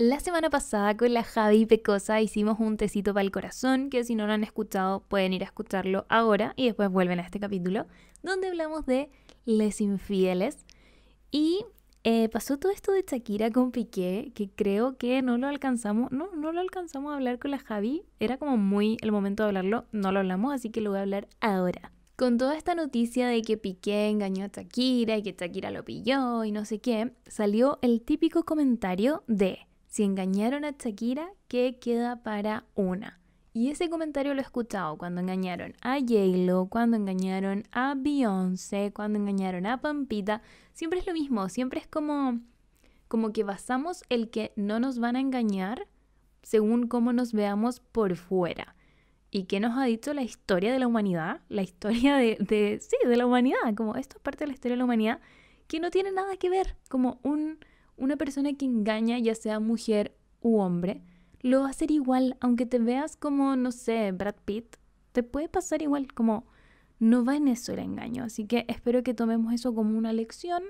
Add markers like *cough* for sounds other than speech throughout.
La semana pasada con la Javi Pecosa hicimos un tecito para el corazón, que si no lo han escuchado pueden ir a escucharlo ahora y después vuelven a este capítulo, donde hablamos de les infieles. Y eh, pasó todo esto de Shakira con Piqué, que creo que no lo alcanzamos, no, no lo alcanzamos a hablar con la Javi, era como muy el momento de hablarlo, no lo hablamos, así que lo voy a hablar ahora. Con toda esta noticia de que Piqué engañó a Shakira y que Shakira lo pilló y no sé qué, salió el típico comentario de si engañaron a Shakira, ¿qué queda para una? Y ese comentario lo he escuchado cuando engañaron a J-Lo, cuando engañaron a Beyoncé, cuando engañaron a Pampita. Siempre es lo mismo, siempre es como, como que basamos el que no nos van a engañar según cómo nos veamos por fuera. ¿Y qué nos ha dicho la historia de la humanidad? La historia de, de sí, de la humanidad, como esto es parte de la historia de la humanidad, que no tiene nada que ver, como un una persona que engaña, ya sea mujer u hombre, lo va a hacer igual, aunque te veas como, no sé, Brad Pitt, te puede pasar igual, como no va en eso el engaño. Así que espero que tomemos eso como una lección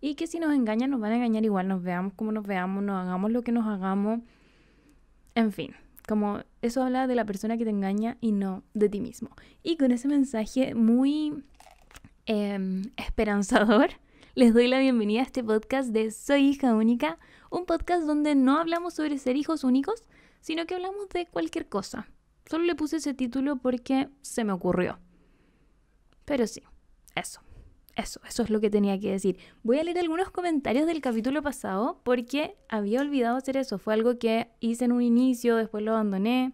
y que si nos engañan, nos van a engañar igual, nos veamos como nos veamos, nos hagamos lo que nos hagamos. En fin, como eso habla de la persona que te engaña y no de ti mismo. Y con ese mensaje muy em, esperanzador, les doy la bienvenida a este podcast de Soy hija única, un podcast donde no hablamos sobre ser hijos únicos, sino que hablamos de cualquier cosa. Solo le puse ese título porque se me ocurrió. Pero sí, eso. Eso, eso es lo que tenía que decir. Voy a leer algunos comentarios del capítulo pasado porque había olvidado hacer eso. Fue algo que hice en un inicio, después lo abandoné.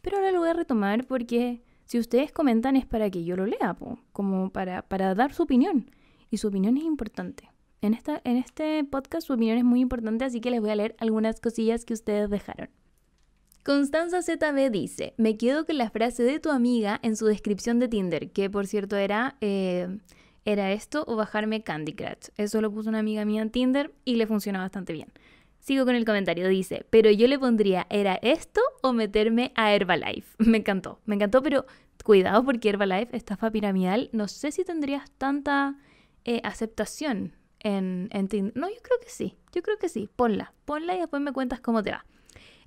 Pero ahora lo voy a retomar porque si ustedes comentan es para que yo lo lea, como para dar su opinión y su opinión es importante. En, esta, en este podcast su opinión es muy importante, así que les voy a leer algunas cosillas que ustedes dejaron. Constanza ZB dice, me quedo con la frase de tu amiga en su descripción de Tinder, que por cierto era, eh, era esto o bajarme Candy Crush. Eso lo puso una amiga mía en Tinder y le funcionó bastante bien. Sigo con el comentario, dice, pero yo le pondría, ¿era esto o meterme a Herbalife? *laughs* Me encantó, me encantó, pero cuidado porque Herbalife, estafa piramidal, no sé si tendrías tanta eh, aceptación en, en, Tinder. No, yo creo que sí, yo creo que sí. Ponla, ponla y después me cuentas cómo te va.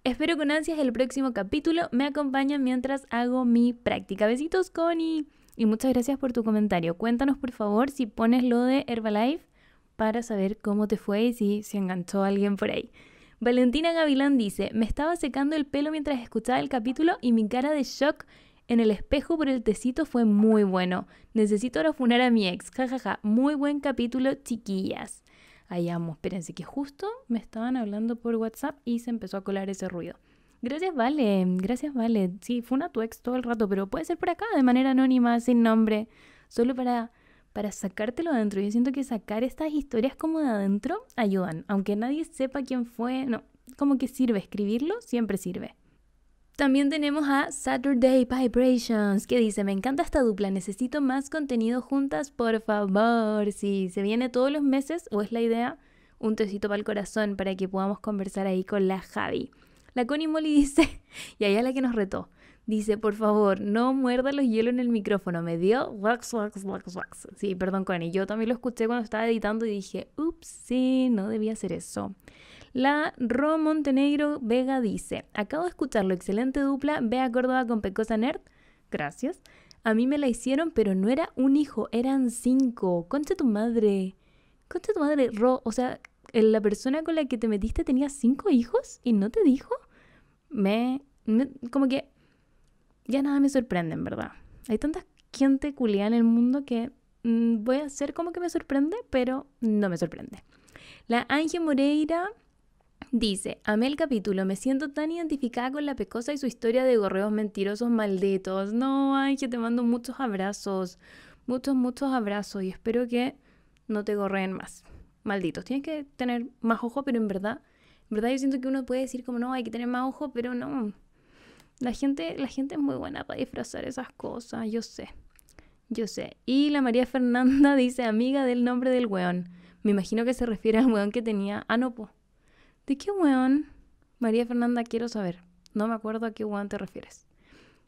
Espero con ansias el próximo capítulo. Me acompañan mientras hago mi práctica. Besitos, Connie. Y muchas gracias por tu comentario. Cuéntanos, por favor, si pones lo de Herbalife para saber cómo te fue y si se enganchó alguien por ahí. Valentina Gavilán dice, me estaba secando el pelo mientras escuchaba el capítulo y mi cara de shock en el espejo por el tecito fue muy bueno. Necesito ahora funar a mi ex. Jajaja. Muy buen capítulo, chiquillas. Ahí Espérense que justo me estaban hablando por WhatsApp y se empezó a colar ese ruido. Gracias, Vale. Gracias, Vale. Sí, funa tu ex todo el rato, pero puede ser por acá, de manera anónima, sin nombre. Solo para, para sacártelo adentro. Yo siento que sacar estas historias como de adentro ayudan. Aunque nadie sepa quién fue, no. Como que sirve escribirlo, siempre sirve. También tenemos a Saturday Vibrations, que dice, me encanta esta dupla, necesito más contenido juntas, por favor. Si sí, se viene todos los meses, o es la idea, un tecito para el corazón para que podamos conversar ahí con la Javi. La Connie Molly *laughs* dice, y ahí es la que nos retó, dice, por favor, no muerda los hielos en el micrófono, me dio wax, wax, wax, wax. Sí, perdón Connie, yo también lo escuché cuando estaba editando y dije, ups, sí, no debía hacer eso. La Ro Montenegro Vega dice, acabo de escucharlo, excelente dupla, ve a Córdoba con Pecosa Nerd. Gracias. A mí me la hicieron, pero no era un hijo, eran cinco. Concha tu madre. Concha tu madre, Ro. O sea, la persona con la que te metiste tenía cinco hijos y no te dijo. Me, como que ya nada me sorprende, en verdad. Hay tanta gente culia en el mundo que mm, voy a hacer como que me sorprende, pero no me sorprende. La Ángel Moreira Dice, amé el capítulo, me siento tan identificada con la pecosa y su historia de gorreos mentirosos malditos. No, ay, que te mando muchos abrazos, muchos, muchos abrazos y espero que no te gorreen más. Malditos, tienes que tener más ojo, pero en verdad, en verdad yo siento que uno puede decir como no, hay que tener más ojo, pero no. La gente, la gente es muy buena para disfrazar esas cosas, yo sé, yo sé. Y la María Fernanda *laughs* dice, amiga del nombre del weón. Me imagino que se refiere al weón que tenía... Ah, ¿De qué weón? María Fernanda, quiero saber. No me acuerdo a qué weón te refieres.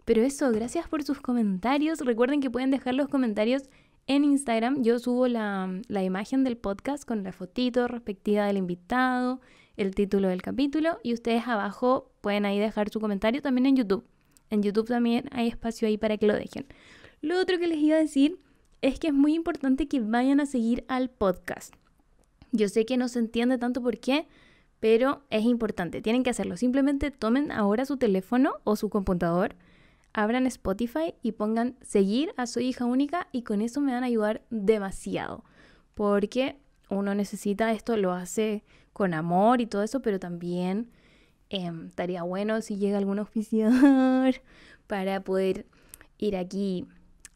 Pero eso, gracias por sus comentarios. Recuerden que pueden dejar los comentarios en Instagram. Yo subo la, la imagen del podcast con la fotito respectiva del invitado, el título del capítulo y ustedes abajo pueden ahí dejar su comentario también en YouTube. En YouTube también hay espacio ahí para que lo dejen. Lo otro que les iba a decir es que es muy importante que vayan a seguir al podcast. Yo sé que no se entiende tanto por qué, pero es importante, tienen que hacerlo. Simplemente tomen ahora su teléfono o su computador, abran Spotify y pongan seguir a su hija única y con eso me van a ayudar demasiado, porque uno necesita esto, lo hace con amor y todo eso, pero también em, estaría bueno si llega algún oficiador *laughs* para poder ir aquí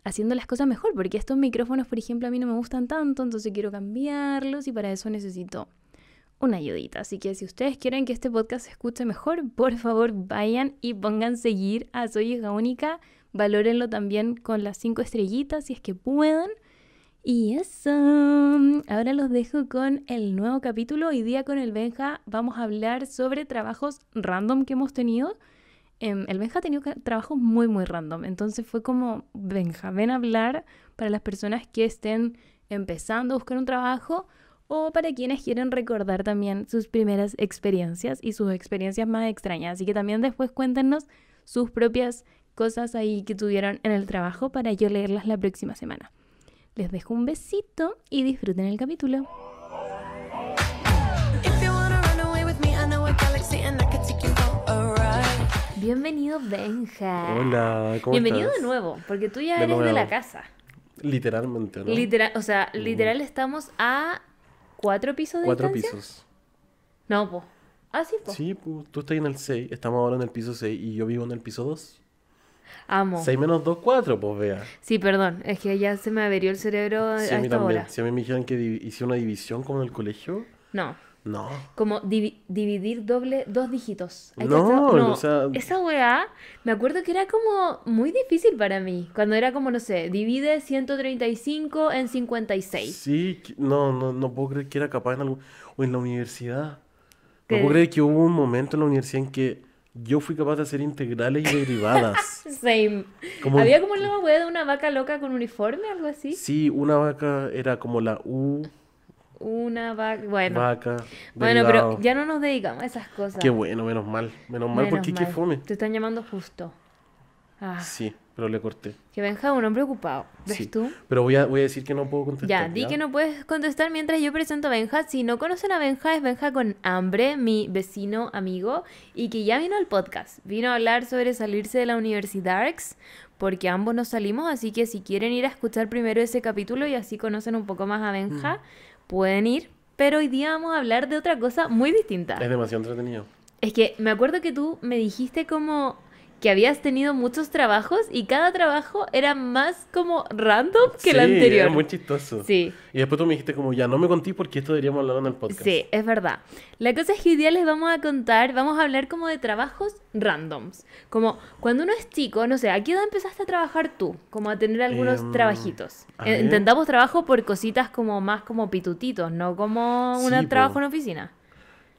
haciendo las cosas mejor, porque estos micrófonos, por ejemplo, a mí no me gustan tanto, entonces quiero cambiarlos y para eso necesito una ayudita. Así que si ustedes quieren que este podcast se escuche mejor, por favor vayan y pongan seguir a Soy Hija Única. Valórenlo también con las cinco estrellitas si es que puedan. Y eso. Ahora los dejo con el nuevo capítulo. Hoy día con el Benja vamos a hablar sobre trabajos random que hemos tenido. Em, el Benja ha tenido trabajos muy, muy random. Entonces fue como, Benja, ven a hablar para las personas que estén empezando a buscar un trabajo o para quienes quieren recordar también sus primeras experiencias y sus experiencias más extrañas. Así que también después cuéntenos sus propias cosas ahí que tuvieron en el trabajo para yo leerlas la próxima semana. Les dejo un besito y disfruten el capítulo. Bienvenido, Benja. Hola, ¿cómo Bienvenido de nuevo, porque tú ya eres de la casa. Literalmente, ¿no? Literal, o sea, literal estamos a cuatro pisos de Cuatro pisos. No, pues. Ah, sí, pues. Sí, pues. tú estás en el 6, estamos ahora en el piso 6 y yo vivo en el piso 2. Amo. 6 menos 2, 4, pues vea. Sí, perdón, es que ya se me averió el cerebro sí, a, mí también. Si a mí me dijeran que hice una división como en el colegio. No. No. Como dividir doble dos dígitos. Esa wea me acuerdo que era como muy difícil para mí. Cuando era como, no sé, divide 135 en 56. Sí, no, no, no puedo creer que era capaz en algún... O en la universidad. No puedo creer que hubo un momento en la universidad en que yo fui capaz de hacer integrales y derivadas. *laughs* Same. Había como una weá de una vaca loca con uniforme, algo así. Sí, una vaca era como la U una vaca. Bueno, bueno pero ya no nos dedicamos a esas cosas. Qué bueno, menos mal. Menos mal porque mal. qué fome. Te están llamando justo. Ah. Sí, pero le corté. Que Benja un hombre ocupado, ¿ves sí, tú? Pero voy a, decir que no puedo contestar. Ya, di que no puedes contestar mientras yo presento a Benja. Si no conocen a Benja, es Benja con hambre, mi vecino, amigo, y que ya vino al podcast. Vino a hablar sobre salirse de la universidad, porque ambos nos salimos, así que si quieren ir a escuchar primero ese capítulo y así conocen un poco más a Benja. Mm pueden ir. Pero hoy día vamos a hablar de otra cosa muy distinta. Es demasiado entretenido. Es que me acuerdo que tú me dijiste como que habías tenido muchos trabajos y cada trabajo era más como random que el anterior. Era muy chistoso. Sí. Y después tú me dijiste como, ya no me conté porque esto deberíamos hablar en el podcast. Sí, es verdad. La cosa es que hoy día les vamos a contar, vamos a hablar como de trabajos randoms. Como cuando uno es chico, no sé, ¿a qué edad empezaste a trabajar tú? Como a tener algunos em, trabajitos. Eh, intentamos trabajo por cositas como más como pitutitos, no como un trabajo en oficina.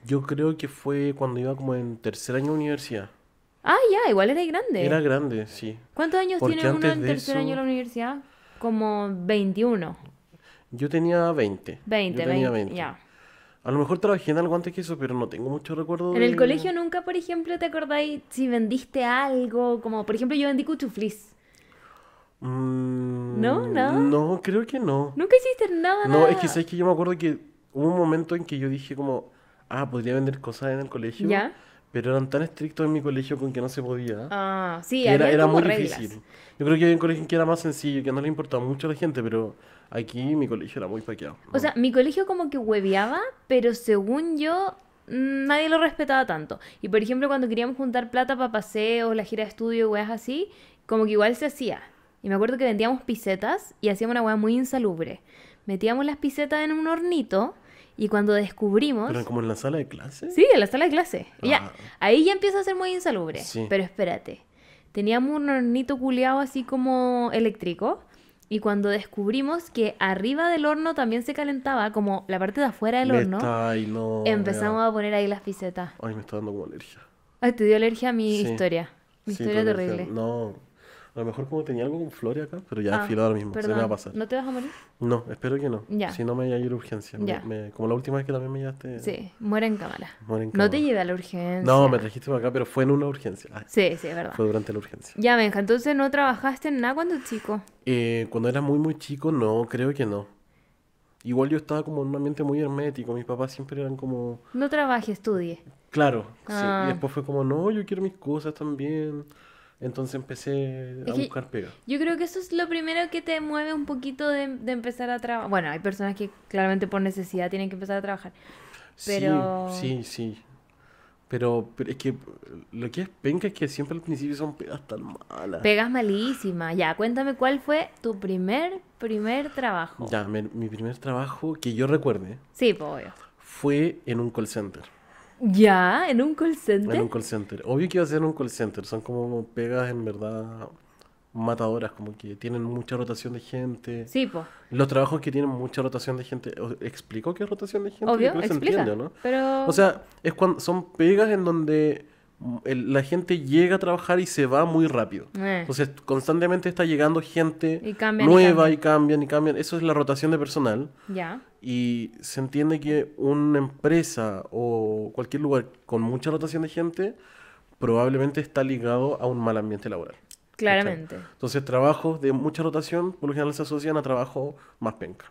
Yo creo que fue cuando iba como en tercer año de universidad. Ah, ya, igual era grande. Era grande, sí. ¿Cuántos años tienes tiene uno en tercer año de la universidad? Como 21. Yo tenía 20. 20, tenía 20. Ya. A lo mejor trabajé en algo antes que eso, pero no tengo mucho recuerdo. En el colegio nunca, por ejemplo, te acordáis si vendiste algo, como por ejemplo yo vendí cuchuflis. Mm, no, no. No, creo que no. Nunca hiciste nada. No, es que sabes que yo me acuerdo que hubo un momento en que yo dije como, ah, podría vender cosas en el colegio. Ya pero eran tan estrictos en mi colegio con que no se podía. Ah, sí, era, muy difícil. Yo creo que había un colegio que era más sencillo, que no le importaba mucho a la gente, pero aquí mi colegio era muy paqueado. O sea, mi colegio como que hueveaba, pero según yo, nadie lo respetaba tanto. Y por ejemplo, cuando queríamos juntar plata para paseos, la gira de estudio, y weas así, como que igual se hacía. Y me acuerdo que vendíamos pisetas y hacíamos una wea muy insalubre. Metíamos las pisetas en un hornito y cuando descubrimos... Eran como en la sala de clase? Sí, en la sala de clase. Ya, ah. ahí ya empieza a ser muy insalubre. Pero espérate, teníamos un hornito culeado así como eléctrico. Y cuando descubrimos que arriba del horno también se calentaba, como la parte de afuera del horno, empezamos a poner ahí las pisetas. Ay, me está dando como alergia. Ay, te dio alergia a mi historia. Mi historia terrible. No, a lo mejor como tenía algo con flores acá, pero ya ah, filo ahora mismo, se me va a pasar. ¿No te vas a morir? No, espero que no. Si no me llega a urgencia. como la última vez que también me llevaste. Sí, muere en cámara. No te llevé a la urgencia. No, me trajiste para acá, pero fue en una urgencia. sí, sí, es verdad. Fue durante la urgencia. Ya, Benja, entonces no trabajaste en nada cuando chico. Eh, cuando era muy, muy chico, no, creo que no. Igual yo estaba como en un ambiente muy hermético, mis papás siempre eran como... No trabajes, estudie. Claro, sí. Y ah. después fue como, no, yo quiero mis cosas también. Entonces empecé a buscar pegas. Yo creo que eso es lo primero que te mueve un poquito de, empezar a trabajar. Bueno, hay personas que claramente por necesidad tienen que empezar a trabajar. Sí, sí, sí. Pero, es que lo que es penca es que siempre al principio son pegas tan malas. Pegas malísimas. Ya, cuéntame cuál fue tu primer, primer trabajo. Ya, mi, primer trabajo que yo recuerde. Sí, pues, Fue en un call center. ¿Ya? ¿En un call center? En un call center. Obvio que iba a ser en un call center. Son como pegas en verdad matadoras, como que tienen mucha rotación de gente. Sí, pues. Los trabajos que tienen mucha rotación de gente. ¿Explico qué es rotación de gente? Obvio, explica, se entiende, ¿no? O sea, es cuando son pegas en donde la gente llega a trabajar y se va muy rápido. Eh. Entonces, constantemente está llegando gente nueva y cambian. y cambian Eso es la rotación de personal. Y se entiende que una empresa o cualquier lugar con mucha rotación de gente probablemente está ligado a un mal ambiente laboral. Claramente. Entonces, trabajos de mucha rotación por lo general se asocian a trabajo más penca.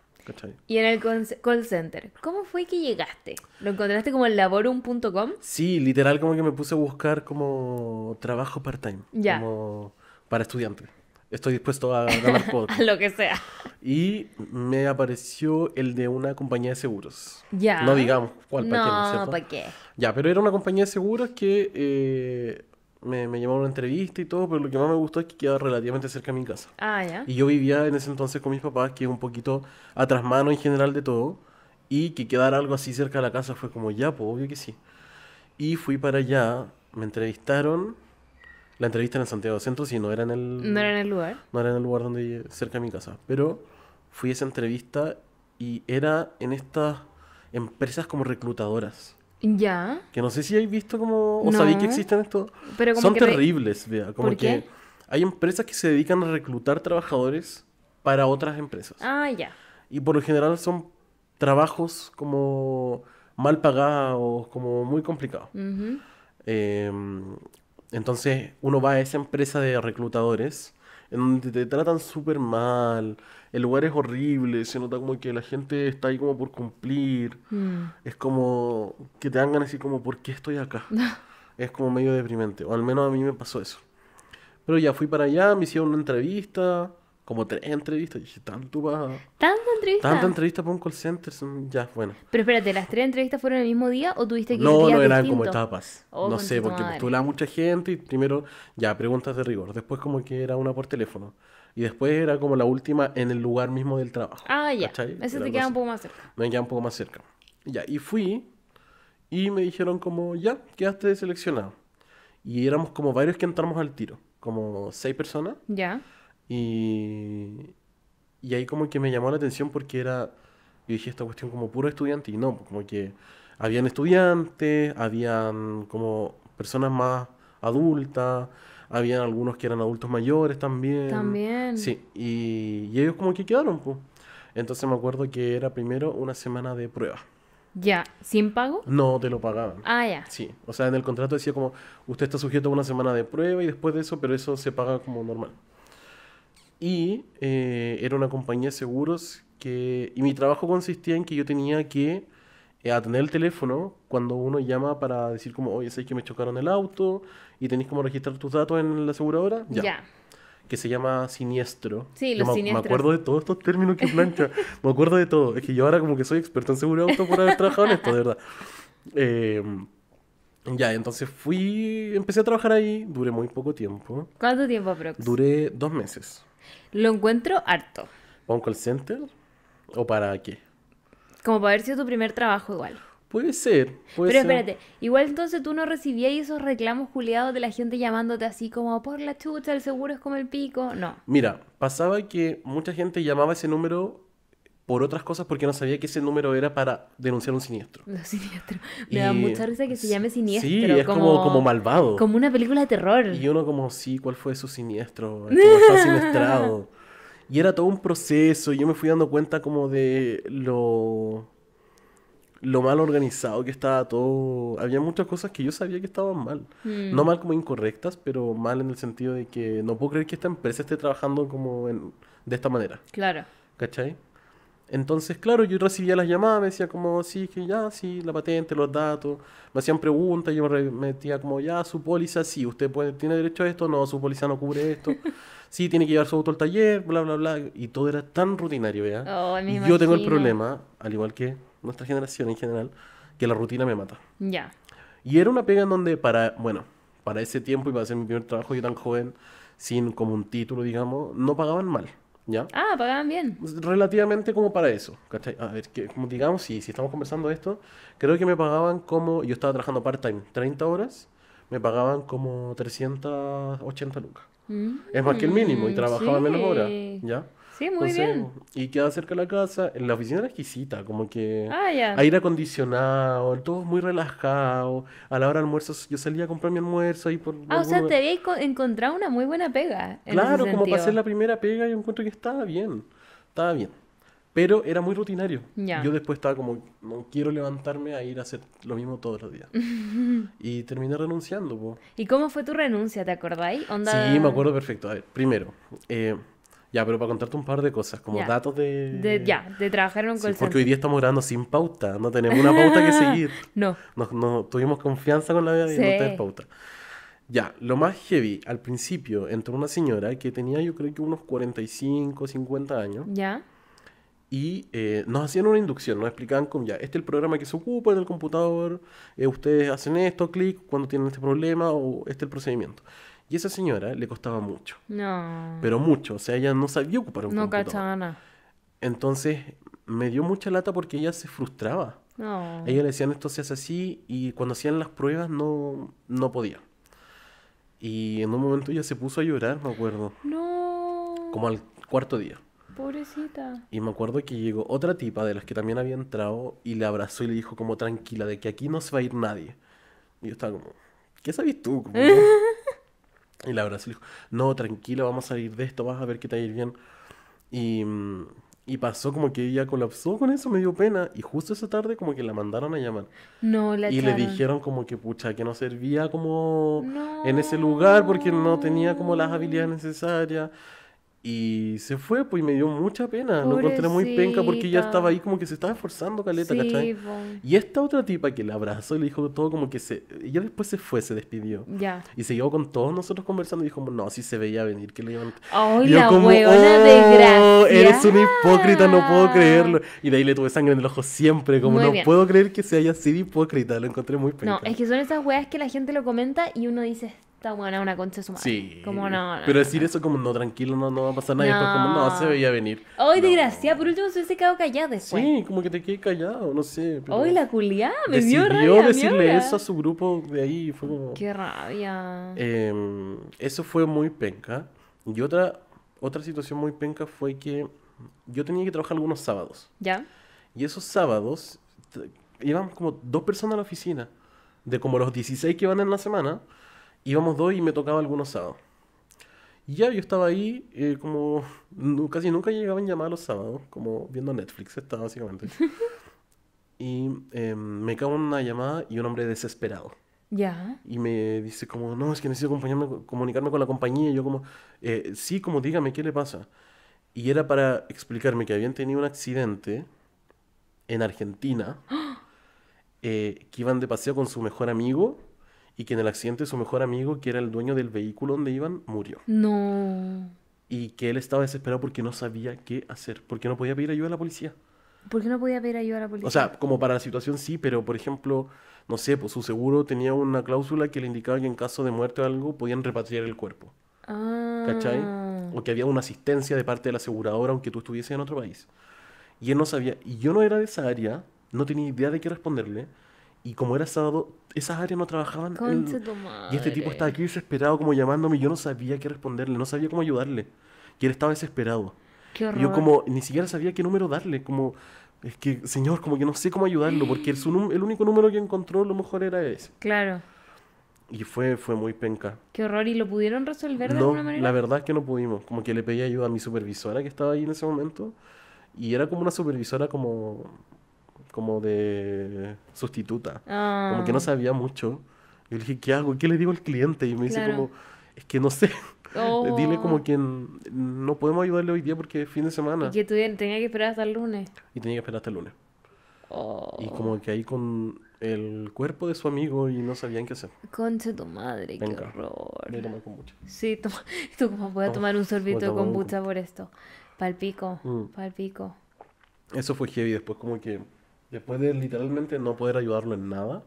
Y en el call center, ¿cómo fue que llegaste? ¿Lo encontraste como en laborum.com? Sí, literal como que me puse a buscar como trabajo part-time, como para estudiantes. Estoy dispuesto a ganar por *laughs* lo que sea. Y me apareció el de una compañía de seguros. Ya. No digamos cuál, ¿para no, qué? No, qué? Ya, pero era una compañía de seguros que... Eh, me, me llamaron a una entrevista y todo, pero lo que más me gustó es que quedaba relativamente cerca de mi casa. Ah, ya. Y yo vivía en ese entonces con mis papás, que es un poquito atrás mano en general de todo, y que quedara algo así cerca de la casa fue como, ya, pues obvio que sí. Y fui para allá, me entrevistaron, la entrevista en Santiago Centro, si no era en el... No era en el lugar. No era en el lugar donde, cerca de mi casa, pero fui a esa entrevista y era en estas empresas como reclutadoras. Ya. Que no sé si hay visto como. O que existen estos. Son terribles, Como que hay empresas que se dedican a reclutar trabajadores para otras empresas. Ah, ya. Y por lo general son trabajos como mal pagados, como muy complicados. Em, entonces uno va a esa empresa de reclutadores en donde te tratan súper mal, el lugar es horrible, se nota como que la gente está ahí como por cumplir, mm. es como que te hagan así como, ¿por qué estoy acá? *laughs* es como medio deprimente, o al menos a mí me pasó eso. Pero ya fui para allá, me hicieron una entrevista, como tres entrevistas. Y dije, tanto para. ¿Tanta entrevista? Tanta entrevista para un call center. Ya, bueno. Pero espérate, ¿las tres entrevistas fueron el mismo día o tuviste que No, ir no, eran como etapas. Oh, no sé, porque postulaba mucha gente y primero, ya, preguntas de rigor. Después, como que era una por teléfono. Y después era como la última en el lugar mismo del trabajo. Ah, ya. Eso te queda un poco más cerca. Me queda un poco más cerca. Ya, y fui y me dijeron como, ya, quedaste seleccionado. Y éramos como varios que entramos al tiro, como seis personas. Ya. Y, y ahí como que me llamó la atención porque era, yo dije esta cuestión como puro estudiante y no, como que habían estudiantes, habían como personas más adultas, habían algunos que eran adultos mayores también. También. Sí, y, ellos como que quedaron, Entonces me acuerdo que era primero una semana de prueba. Ya, ¿sin pago? No, te lo pagaban. Ah, ya. Sí, o sea, en el contrato decía como, usted está sujeto a una semana de prueba y después de eso, pero eso se paga como normal y eh, era una compañía de seguros que... Y mi trabajo consistía en que yo tenía que eh, atender el teléfono cuando uno llama para decir como, oye, sé que me chocaron el auto y tenéis como registrar tus datos en la aseguradora. Ya. Que se llama siniestro. Sí, los me, me, acuerdo de todos estos términos que plancha. *laughs* me acuerdo de todo. Es que yo ahora como que soy experto en seguro de auto por haber trabajado en esto, de verdad. Em, ya, entonces fui, empecé a trabajar ahí, duré muy poco tiempo. ¿Cuánto tiempo Prox? Duré dos meses. Lo encuentro harto. ¿Para un call center? ¿O para qué? Como para haber sido tu primer trabajo igual. Puede ser, puede Pero espérate, igual entonces tú no recibías esos reclamos juliados de la gente llamándote así como por la chucha, el seguro es como el pico, no. Mira, pasaba que mucha gente llamaba ese número por otras cosas porque no sabía que ese número era para denunciar un siniestro. Un siniestro. Me da mucha risa que se llame siniestro. Sí, es como, malvado. Como una película de terror. Y uno como, sí, ¿cuál fue su siniestro? Como siniestrado. Y era todo un proceso. Y yo me fui dando cuenta como de lo... Lo mal organizado que estaba todo. Había muchas cosas que yo sabía que estaban mal. Mm. No mal como incorrectas, pero mal en el sentido de que no puedo creer que esta empresa esté trabajando como de esta manera. Claro. ¿Cachai? Entonces, claro, yo recibía las llamadas, me decía como, sí, que ya, sí, la patente, los datos, me hacían preguntas, yo me metía como, ya, su póliza, sí, usted puede, tiene derecho a esto, no, su póliza no cubre esto, *laughs* sí, tiene que llevar su auto al taller, bla, bla, bla, y todo era tan rutinario, ¿ya? Oh, yo tengo el problema, al igual que nuestra generación en general, que la rutina me mata. Ya. Y era una pega en donde para, bueno, para ese tiempo iba a hacer mi primer trabajo yo tan joven, sin como un título, digamos, no pagaban mal. ¿Ya? Ah, pagaban bien. Pues, relativamente como para eso, A ver, que, como digamos, si, si estamos conversando esto, creo que me pagaban como, yo estaba trabajando part-time 30 horas, me pagaban como 380 lucas. Mm. es más que el mínimo y trabajaba menos horas, ¿ya? Sí, muy bien. Y queda cerca de la casa. La oficina era exquisita, como que ah, aire acondicionado, todo muy relajado. A la hora de almuerzo, yo salía a comprar mi almuerzo ahí por... Ah, o sea, te había encontrado una muy buena pega. claro, como para hacer la primera pega, yo encuentro que estaba bien. Estaba bien. Pero era muy rutinario. Yo después estaba como, no quiero levantarme a ir a hacer lo mismo todos los días. *laughs* y terminé renunciando. ¿Y cómo fue tu renuncia? ¿Te acordáis? Sí, me acuerdo perfecto. A ver, primero, eh, ya, pero para contarte un par de cosas, como datos de... Ya, de trabajar en un call Porque hoy día estamos grabando sin pauta, no tenemos una pauta que *laughs* seguir. no. no, tuvimos confianza con la vida y no tenemos pauta. Ya, lo más heavy, al principio entró una señora que tenía yo creo que unos 45, 50 años. Ya. Y eh, nos hacían una inducción, nos explicaban como ya, este es el programa que se ocupa en el computador, eh, ustedes hacen esto, clic, cuando tienen este problema o este es el procedimiento. Y esa señora le costaba mucho. No. Pero mucho. O sea, ella no sabía ocupar un no No cachaba nada. Entonces, me dio mucha lata porque ella se frustraba. No. ella le decían esto se hace así y cuando hacían las pruebas no, no podía. Y en un momento ella se puso a llorar, me acuerdo. No. Como al cuarto día. Pobrecita. Y me acuerdo que llegó otra tipa de las que también había entrado y le abrazó y le dijo como tranquila de que aquí no se va a ir nadie. Y yo estaba como, ¿qué sabes tú? *laughs* Y la verdad le dijo, no, tranquilo, vamos a salir de esto, vas a ver que te va a ir bien. Mm, y, pasó como que ella colapsó con eso, me dio pena. Y justo esa tarde como que la mandaron a llamar. No, la Y le dijeron como que, pucha, que no servía como en ese lugar porque no tenía como las habilidades necesarias. Y se fue, pues, me dio mucha pena. Lo encontré muy penca porque ella estaba ahí como que se estaba esforzando, caleta, ¿cachai? Y esta otra tipa que la abrazó y le dijo todo como que se... Ella después se fue, se despidió. Ya. Y se con todos nosotros conversando y dijo no, si se veía venir, que le iban... ¡Ay, la como, oh, Eres una hipócrita, no puedo creerlo. Y de ahí le tuve sangre en el ojo siempre, como, no puedo creer que se haya sido hipócrita. Lo encontré muy penca. No, es que son esas weas que la gente lo comenta y uno dice, Está buena una concha de su madre. Sí. Como no, Pero decir eso como no, tranquilo, no, no va a pasar nada. Y después como no, se veía venir. Hoy desgraciada, por último se hubiese quedado callada después. Sí, como que te quedé callado, no sé. Pero... Hoy la culiá, me dio rabia. decirle eso a su grupo de ahí. Fue como... Qué rabia. Em, eso fue muy penca. Y otra, otra situación muy penca fue que yo tenía que trabajar algunos sábados. ¿Ya? Y esos sábados íbamos como dos personas a la oficina. De como los 16 que van en la semana Íbamos dos y me tocaba algunos sábados. Y ya yo estaba ahí, eh, como casi nunca llegaban llamadas los sábados, como viendo Netflix, estaba básicamente. *laughs* y em, me cae una llamada y un hombre desesperado. Ya. Y me dice como, no, es que necesito acompañarme, comunicarme con la compañía. Y yo como, eh, sí, como dígame, ¿qué le pasa? Y era para explicarme que habían tenido un accidente en Argentina, *gasps* eh, que iban de paseo con su mejor amigo y que en el accidente su mejor amigo, que era el dueño del vehículo donde iban, murió. No. Y que él estaba desesperado porque no sabía qué hacer, porque no podía pedir ayuda a la policía. ¿Por qué no podía pedir ayuda a la policía? O sea, como para la situación sí, pero por ejemplo, no sé, pues su seguro tenía una cláusula que le indicaba que en caso de muerte o algo podían repatriar el cuerpo. Ah. ¿Cachai? O que había una asistencia de parte de la aseguradora aunque tú estuvieses en otro país. Y él no sabía, y yo no era de esa área, no tenía idea de qué responderle. Y como era sábado, esas áreas no trabajaban. En... Y este tipo estaba aquí desesperado, como llamándome. Y yo no sabía qué responderle, no sabía cómo ayudarle. Y él estaba desesperado. Qué y yo, como, ni siquiera sabía qué número darle. Como, es que, señor, como que no sé cómo ayudarlo. Porque el, el único número que encontró, lo mejor era ese. Claro. Y fue, fue muy penca. Qué horror. ¿Y lo pudieron resolver de no, alguna manera? La verdad es que no pudimos. Como que le pedí ayuda a mi supervisora que estaba ahí en ese momento. Y era como una supervisora como como de sustituta. Ah. Como que no sabía mucho. Yo le dije, ¿qué hago? ¿Qué le digo al cliente? Y me dice como, es que no sé. *laughs* Oh. Dile como que no podemos ayudarle hoy día porque es fin de semana. Y que tenía que esperar hasta el lunes. Y tenía que esperar hasta el lunes. Y oh. como que ahí con el cuerpo de su amigo y no sabían qué hacer. Concha tu madre, qué horror. Voy a tomar Sí, *laughs* toma, tú como puedes tomar un sorbito de kombucha por esto. Palpico, mm. palpico. Eso fue heavy. Después como que Después de literalmente no poder ayudarlo en nada,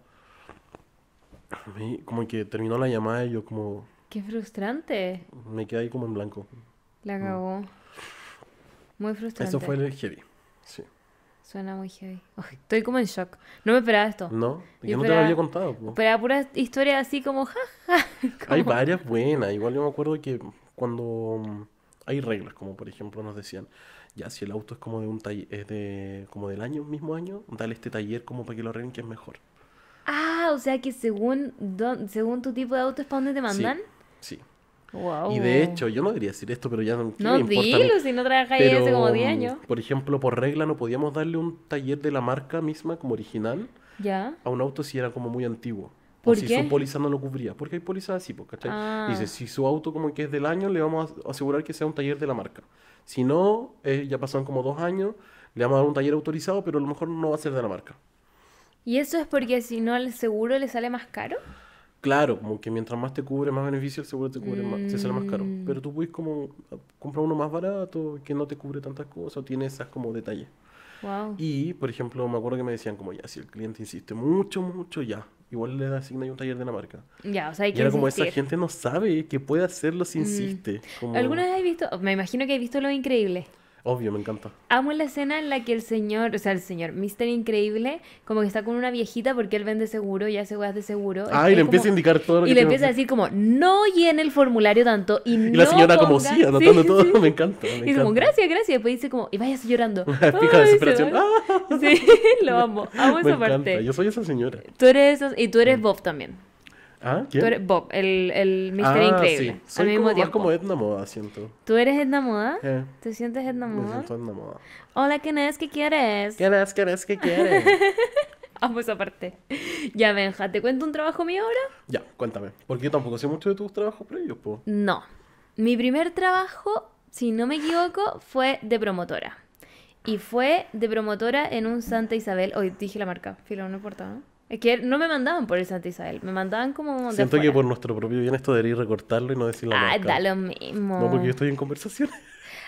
como que terminó la llamada y yo como... Qué frustrante. Me quedé ahí como en blanco. La mm. cagó. Muy frustrante. Eso fue heavy. Sí. Suena muy heavy. estoy como en shock. No me esperaba esto. No, yo, no te lo había contado. Po. Esperaba pura historia así como jaja. *laughs* Hay varias buenas. Igual yo me acuerdo que cuando hay reglas, como por ejemplo nos decían, ya si el auto es como de un taller, es de como del año, mismo año, dale este taller como para que lo arreglen que es mejor. Ah, o sea que según según tu tipo de auto es para donde te mandan. Sí. Y de hecho, yo no debería decir esto, pero ya no, no Dilo, si no hace como 10 años. Por ejemplo, por regla no podíamos darle un taller de la marca misma como original ¿Ya? a un auto si era como muy antiguo. ¿Por si su póliza no lo cubría, porque hay pólizas así, ¿cachai? Ah. Dice, si su auto como que es del año, le vamos a asegurar que sea un taller de la marca. Si no, eh, ya pasaron como dos años, le vamos a dar un taller autorizado, pero a lo mejor no va a ser de la marca. ¿Y eso es porque si no al seguro le sale más caro? Claro, como que mientras más te cubre, más beneficio, el seguro te cubre más, te sale más caro. Mm. Pero tú puedes como ah, comprar uno más barato, que no te cubre tantas cosas, o tiene esas como detalles. Y, por ejemplo, me acuerdo que me decían como ya, si el cliente insiste mucho, mucho, ya, igual le asigna un taller de la marca. Ya, o sea, hay que y era como esa gente no sabe que puede hacerlo si mm. insiste. algunas ¿Alguna vez has visto? Me imagino que has visto Lo Increíble. Obvio, me encanta. Amo la escena en la que el señor, o sea, el señor Mister Increíble, como que está con una viejita porque él vende seguro ya hace weas de seguro. Ah, y le empieza a indicar todo lo y que Y le empieza a decir como, no llene el formulario tanto y, *laughs* y la señora como, sí, anotando todo, me encanta. Me y encanta. como, gracias, gracias. Después dice como, y vayas llorando. *laughs* Fija de desesperación. *laughs* Sí, lo amo. Amo me esa encanta. parte. Yo soy esa señora. Tú eres esa... y tú eres mm. Bob también. ¿Ah? ¿Quién? Tú eres Bob, el, el increíble. ah, Increíble. Sí. Soy al mismo como, tiempo. más como Edna Moda, siento. ¿Tú eres Edna Moda? Eh. ¿Te sientes Edna Moda? Me siento Edna Moda. Hola, ¿qué es? ¿Qué quieres? ¿Qué es? ¿Quién es? ¿Qué quieres? Ah, pues *laughs* aparte. Ya, Benja, ¿te cuento un trabajo mío ahora? Ya, cuéntame. Porque yo tampoco sé mucho de tus trabajos previos, po. No. Mi primer trabajo, si no me equivoco, fue de promotora. Y fue de promotora en un Santa Isabel. Hoy dije la marca, filo, no importa, ¿no? Es que no me mandaban por el Santa Isabel, me mandaban como. De Siento que por nuestro propio bien esto debería recortarlo y no decir la Ah, da lo mismo. No, porque yo estoy en conversación. *laughs*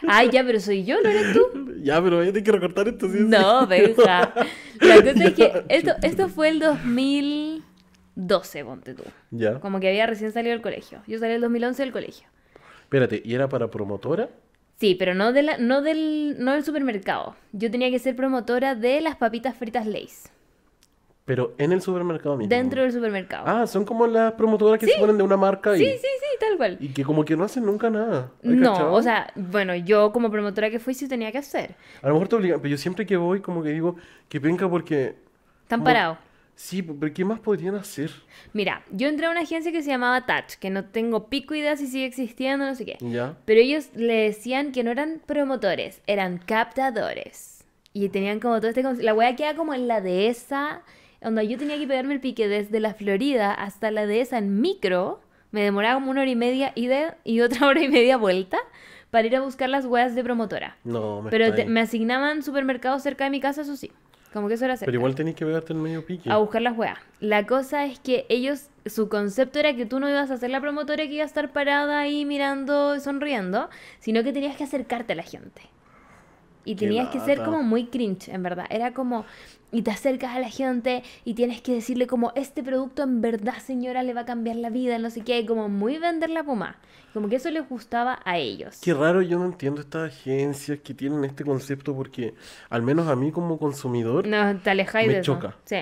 Ah, ya, pero soy yo, ¿no eres tú? *laughs* ya, pero hay que recortar esto. ¿sí? No, venga. La cosa *laughs* es que esto, esto fue el 2012, ponte tú. Ya. Como que había recién salido del colegio. Yo salí el 2011 del colegio. Espérate, ¿y era para promotora? Sí, pero no, de la, no, del, no del supermercado. Yo tenía que ser promotora de las papitas fritas Lays. Pero en el supermercado mismo. Dentro del supermercado. Ah, son como las promotoras que se ponen de una marca y. Sí, sí, sí, tal cual. Y que como que no hacen nunca nada. No, o sea, bueno, yo como promotora que fui sí tenía que hacer. A lo mejor te obligan, pero yo siempre que voy como que digo que venga porque. Están parados. Sí, pero ¿qué más podrían hacer? Mira, yo entré a una agencia que se llamaba Touch, que no tengo pico idea si sigue existiendo, no sé qué. Ya. Pero ellos le decían que no eran promotores, eran captadores. Y tenían como todo este... La wea queda como en la dehesa Onda, yo tenía que pegarme el pique desde la Florida hasta la dehesa en micro. Me demoraba como una hora y media y *laughs* otra hora y media vuelta para ir a buscar las huellas de promotora. No, me Pero me asignaban supermercados cerca de mi casa, eso sí. Como que eso era cerca. Pero igual tenías que pegarte en medio pique. A buscar las weas. La cosa es que ellos, su concepto era que tú no ibas a hacer la promotora que iba a estar parada ahí mirando, sonriendo, sino que tenías que acercarte a la gente. Y tenías que ser como muy cringe, en verdad. Era como, y te acercas a la gente y tienes que decirle como, este producto en verdad, señora, le va a cambiar la vida, no sé qué, y como muy vender la puma. Como que eso les gustaba a ellos. Qué raro, yo no entiendo estas agencias que tienen este concepto porque, al menos a mí como consumidor, no, te me choca. Sí.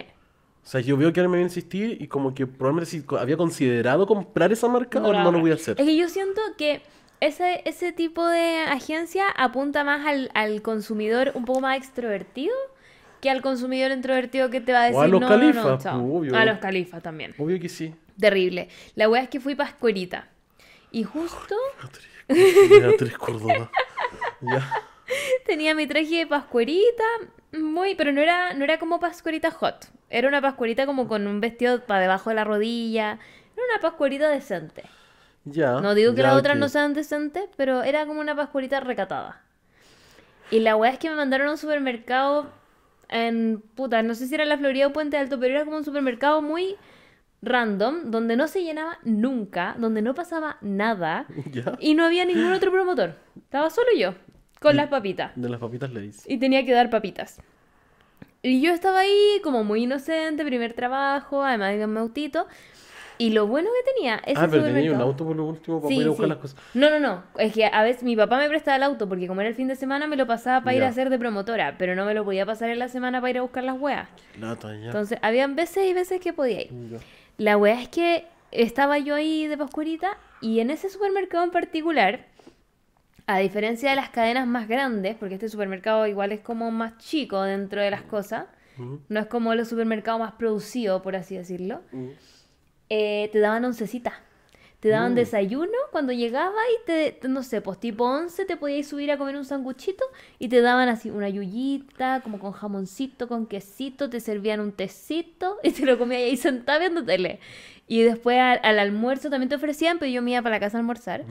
O sea, yo veo que ahora me va a insistir y como que probablemente si había considerado comprar esa marca, no, no lo voy a hacer. Es que yo siento que ese, ese tipo de agencia apunta más al, consumidor un poco más extrovertido que al consumidor introvertido que te va a decir. O a los no, califas, no, no, Obvio. A los califas también. Obvio que sí. Terrible. La weá es que fui pascuerita. Y justo. Beatriz *laughs* Córdoba. *laughs* ya. Tenía mi traje de pascuerita, muy, pero no era, no era como pascuerita hot. Era una pascuerita como con un vestido para debajo de la rodilla. Era una pascuerita decente. No digo que las otras no sean decentes, pero era como una pascualita recatada. Y la weá es que me mandaron a un supermercado en. puta, no sé si era la Florida o Puente Alto, pero era como un supermercado muy random, donde no se llenaba nunca, donde no pasaba nada *laughs* y no había ningún otro promotor. Estaba solo yo, con las papitas. De las papitas le Y tenía que dar papitas. Y yo estaba ahí como muy inocente, primer trabajo, además de un y lo bueno que tenía ese Ah, pero tenía un auto por lo último para poder buscar las cosas. No, no, no. Es que a veces mi papá me prestaba el auto porque como era el fin de semana me lo pasaba para ir a hacer de promotora, pero no me lo podía pasar en la semana para ir a buscar las weas. Entonces, habían veces y veces que podía ir. La wea es que estaba yo ahí de pascuerita y en ese supermercado en particular, a diferencia de las cadenas más grandes, porque este supermercado igual es como más chico dentro de las cosas, no es como el supermercado más producido, por así decirlo. Eh, te daban oncecita. Te daban mm. desayuno cuando llegaba y te, no sé, pues tipo 11 te podías subir a comer un sanguchito y te daban así una yuyita, como con jamoncito, con quesito, te servían un tecito *laughs* y te lo comías ahí sentado viendo tele. Y después al, almuerzo también te ofrecían, pero yo me iba para la casa a almorzar.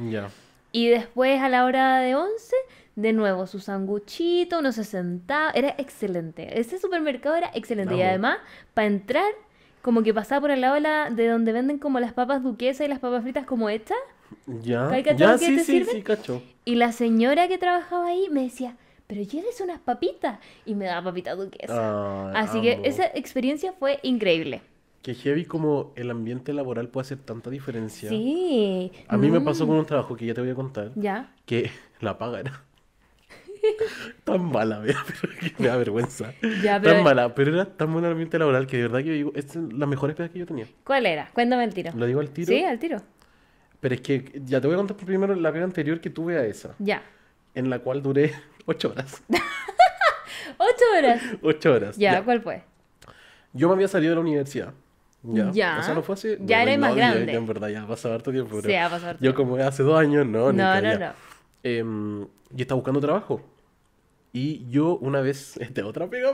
Y después a la hora de once, de nuevo su sanguchito, uno se sentaba, era excelente. Ese supermercado era excelente. Y además, para entrar como que pasaba por el lado de, donde venden como las papas duquesas y las papas fritas como estas. Ya, ya, sí, sí, sí, cacho. Y la señora que trabajaba ahí me decía, pero eres unas papitas. Y me daba papita duquesa. Así que esa experiencia fue increíble. Que heavy como el ambiente laboral puede hacer tanta diferencia. Sí. A mí me mm. pasó con un trabajo que ya te voy a contar. Ya. Que *laughs* la paga era *laughs* tan mala, me *laughs* da, me da vergüenza. Tan mala, pero era tan buena el ambiente laboral que de verdad que yo digo, esta es la mejor experiencia que yo tenía. ¿Cuál era? Cuéntame el tiro. ¿Lo digo al tiro? Sí, al tiro. Pero es que ya te voy a contar primero la pega anterior que tuve a esa. Ya. En la cual duré *laughs* ocho horas. ¿Ocho horas? Ocho horas. Ya, ¿cuál fue? Yo me había salido de la universidad. Ya. O sea, no fue así Ya era más grande. en verdad, ya ha pasado harto tiempo. sí, ha pasado harto. Yo, como hace dos años, no. No, no, no. Eh, yo estaba buscando trabajo. Y yo una vez, *laughs* este otra pega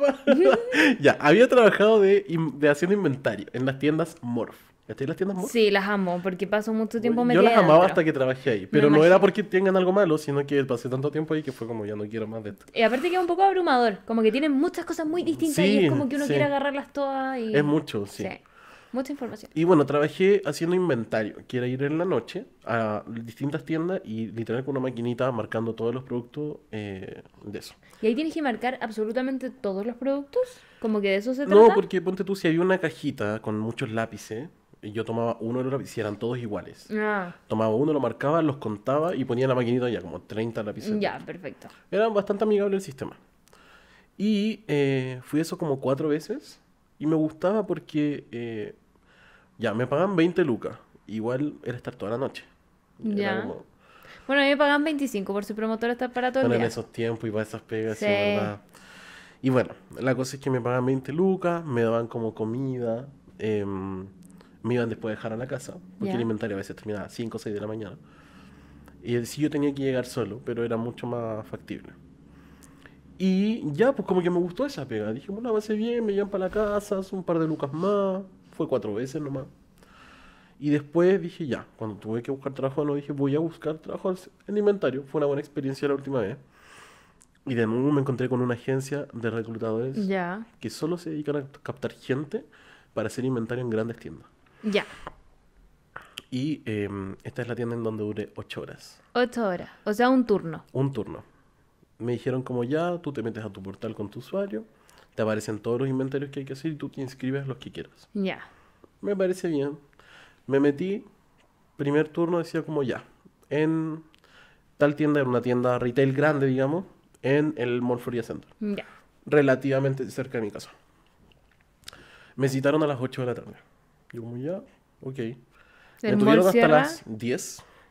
*laughs* ya, había trabajado de, de haciendo inventario en las tiendas Morph. ¿Estás en las tiendas Morph? Sí, las amo, porque paso mucho tiempo metida. Yo las amaba hasta que trabajé ahí, pero no era porque tengan algo malo, sino que pasé tanto tiempo ahí que fue como ya no quiero más de esto. Y aparte que es un poco abrumador, como que tienen muchas cosas muy distintas y es como que uno quiere agarrarlas todas. Y... Es mucho, sí. Mucha información. Y bueno, trabajé haciendo inventario, Quiero ir en la noche a distintas tiendas y literal con una maquinita marcando todos los productos eh, de eso. ¿Y ahí tienes que marcar absolutamente todos los productos? ¿Como que de eso se trata? No, porque ponte tú, si había una cajita con muchos lápices, y yo tomaba uno de los lápices, y eran todos iguales. Ah. Tomaba uno, lo marcaba, los contaba y ponía en la maquinita ya como 30 lápices. Ya, perfecto. Era bastante amigable el sistema. Y eh, fui eso como cuatro veces y me gustaba porque eh, ya me pagan 20 lucas. Igual era estar toda la noche. Ya. Bueno, a mí me pagan 25 por su promotor estar para todo el día. en esos tiempos y para esas pegas, y Y bueno, la cosa es que me pagan 20 lucas, me daban como comida, em, me iban después a dejar a la casa, porque el inventario a veces terminaba a 5 o 6 de la mañana. Y sí, yo tenía que llegar solo, pero era mucho más factible. Y ya, pues como que me gustó esa pega. Dije, bueno, la ser bien, me llevan para la casa, son un par de lucas más. Fue cuatro veces nomás. Y después dije, ya, cuando tuve que buscar trabajo, no dije, voy a buscar trabajo en inventario. Fue una buena experiencia la última vez. Y de nuevo me encontré con una agencia de reclutadores ya que solo se dedican a captar gente para hacer inventario en grandes tiendas. Ya. Y em, esta es la tienda en donde duré ocho horas. Ocho horas, o sea, un turno. Un turno me dijeron como ya, tú te metes a tu portal con tu usuario, te aparecen todos los inventarios que hay que hacer y tú te inscribes los que quieras. Ya. Me parece bien. Me metí, primer turno decía como ya, en tal tienda, era una tienda retail grande, digamos, en el Morforia Center. Ya. Relativamente cerca de mi casa. Me citaron a las 8 de la tarde. Yo como ya, ok. me tuvieron hasta las 10.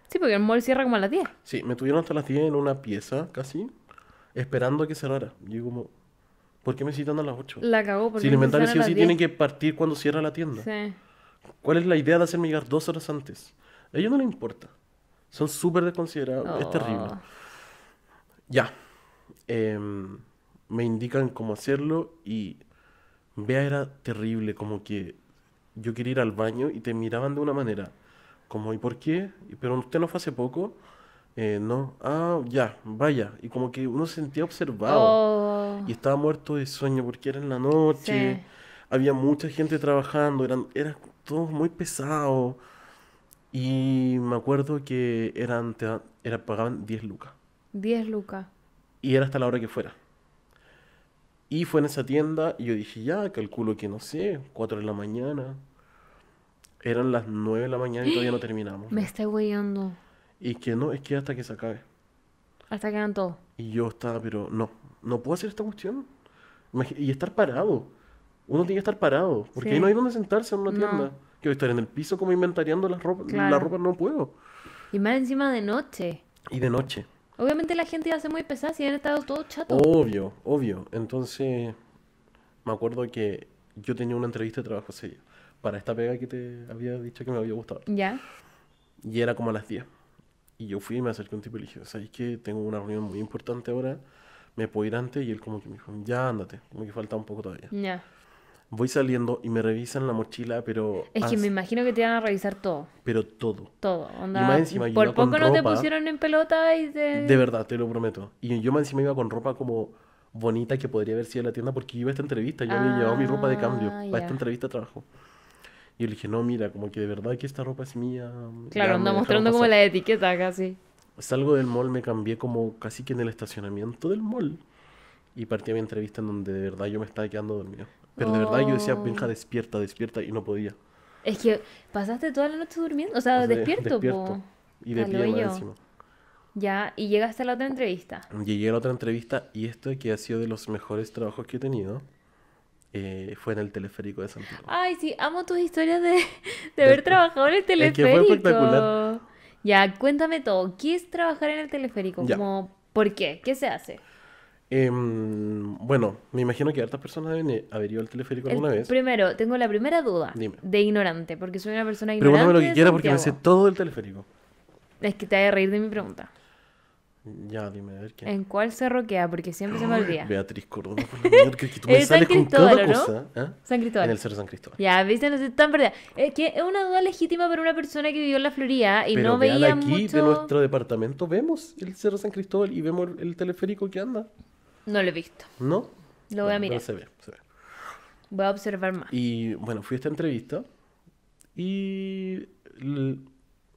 Sí, porque el mall cierra como a las 10. Sí, me tuvieron hasta las 10 en una pieza, casi esperando a que cerrara. Y yo como, ¿por qué me citan a las 8? La cagó porque Si inventario sí o sí tienen que partir cuando cierra la tienda. Sí. ¿Cuál es la idea de hacerme llegar dos horas antes? A ellos no les importa. Son súper desconsiderados. Es terrible. Oh. Ya. Em, me indican cómo hacerlo y Vea era terrible, como que yo quería ir al baño y te miraban de una manera. Como, ¿y por qué? Pero usted no fue hace poco. Eh, no, ah, ya, vaya. Y como que uno se sentía observado. Oh. Y estaba muerto de sueño porque era en la noche. Había mucha gente trabajando, eran, eran todos muy pesados. Y me acuerdo que eran, era, pagaban 10 lucas. 10 lucas. Y era hasta la hora que fuera. Y fue en esa tienda y yo dije, ya, calculo que no sé, 4 de la mañana. Eran las 9 de la mañana y todavía no terminamos. *gasps* Me está guiando. Y que no, es que hasta que se acabe. Hasta que hagan todo. Y yo estaba, pero no, no puedo hacer esta cuestión. y estar parado. Uno tiene que estar parado, porque ahí no hay donde sentarse en una Que tienda. que estar en el piso como inventariando las ropa, la ropa no puedo. Y más encima de noche. Y de noche. Obviamente la gente ya se muy pesada si han estado todos chatos. Obvio, obvio. Entonces, me acuerdo que yo tenía una entrevista de trabajo seria para esta pega que te había dicho que me había gustado. Ya. Y era como a las 10. Y yo fui y me acerqué a un tipo y le dije, ¿sabes que Tengo una reunión muy importante ahora, me puedo ir antes. Y él como que me dijo, ya, ándate, como que falta un poco todavía. Ya. Voy saliendo y me revisan la mochila, pero... Es que me imagino que te iban a revisar todo. Pero todo. Todo. Onda, y más encima, por poco no te pusieron en pelota y te... De verdad, te lo prometo. Y yo más encima iba con ropa como bonita que podría haber sido la tienda porque iba a esta entrevista, yo había llevado mi ropa de cambio para ah, esta entrevista de trabajo. Y yo le dije, no, mira, como que de verdad que esta ropa es mía. Mm, claro, anda mostrando como la etiqueta casi. Salgo del mall, me cambié como casi que en el estacionamiento del mall. Y partí a mi entrevista en donde de verdad yo me estaba quedando dormido. Pero de verdad yo decía, oh. venga, despierta, despierta, y no podía. Es que pasaste toda la noche durmiendo, o sea, despierto, despierto Y de Ya, y llegaste a la otra entrevista. Llegué a la otra entrevista y esto que ha sido de los mejores trabajos que he tenido. Eh, fue en el teleférico de Santiago. Ay, sí, amo tus historias de, *laughs* de, haber trabajado en el teleférico. Es fue espectacular. Ya, cuéntame todo. ¿Qué es trabajar en el teleférico? ¿Por qué? ¿Qué se hace? Em, bueno, me imagino que hartas personas deben eh, haber ido al teleférico alguna vez. Primero, tengo la primera duda de ignorante, porque soy una persona ignorante. Pregúntame lo que quiera porque me sé todo el teleférico. Es que te voy a reír de mi pregunta. Ya, dime a ver qué. ¿En cuál cerro queda? Porque siempre se me olvida. Beatriz Córdoba, *laughs* por la que tú me San sales con cada ¿no? cosa. ¿eh? San Cristóbal. En el cerro San Cristóbal. Ya, viste, no sé tan verdad. Es eh, que es una duda legítima para una persona que vivió en la Florida y no veía aquí de nuestro departamento vemos el cerro San Cristóbal y vemos el, teleférico que anda. No lo he visto. ¿No? Lo voy a mirar. se ve, se ve. Voy a observar más. Y bueno, fui a esta entrevista y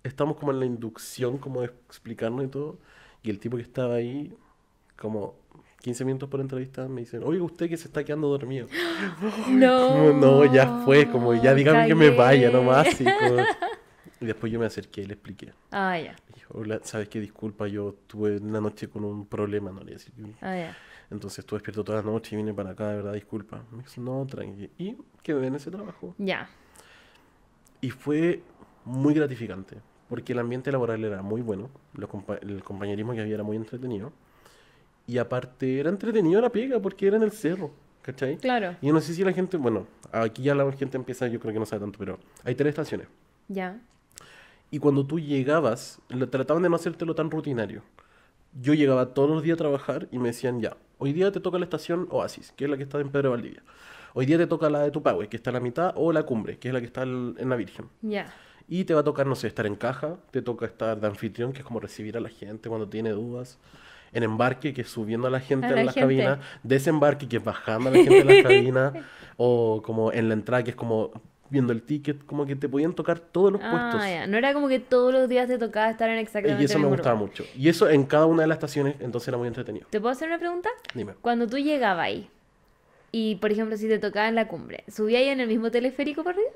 estamos como en la inducción, como de explicarnos y todo. Y el tipo que estaba ahí, como 15 minutos por entrevista, me dice, oiga, usted que se está quedando dormido. *gasps* no. no, ya fue, como ya dígame que me vaya nomás. *laughs* Y, después yo me acerqué y le expliqué. Ah, ya. Hola, ¿sabes qué? Disculpa, yo tuve una noche con un problema, no le decía Ah, ya. Entonces estuve despierto toda la noche y vine para acá, de verdad, disculpa. Me dijo, no, tranqui. Y quedé en ese trabajo. Ya. Y fue muy gratificante porque el ambiente laboral era muy bueno, el compañerismo que había era muy entretenido. Y aparte, era entretenido la pega porque era en el cerro, ¿cachai? Claro. Y no sé si la gente, bueno, aquí ya la gente empieza, yo creo que no sabe tanto, pero hay tres estaciones. Ya. Y cuando tú llegabas, lo, trataban de no hacértelo tan rutinario. Yo llegaba todos los días a trabajar y me decían, ya, hoy día te toca la estación Oasis, que es la que está en Pedro Valdivia. Hoy día te toca la de Tupagüe, que está en la mitad, o la Cumbre, que es la que está en la Virgen. Ya. Y te va a tocar, no sé, estar en caja, te toca estar de anfitrión, que es como recibir a la gente cuando tiene dudas. En embarque, que es subiendo a la gente a, la cabina, Desembarque, que es bajando a la gente a la *laughs* cabina, O como en la entrada, que es como viendo el ticket, como que te podían tocar todos los ah, puestos. No era como que todos los días te tocaba estar en exactamente Y eso me gustaba mucho. Y eso en cada una de las estaciones, entonces era muy entretenido. ¿Te puedo hacer una pregunta? Dime. Cuando tú llegabas ahí, y por ejemplo, si te tocaba en la cumbre, ¿subía ahí en el mismo teleférico por arriba?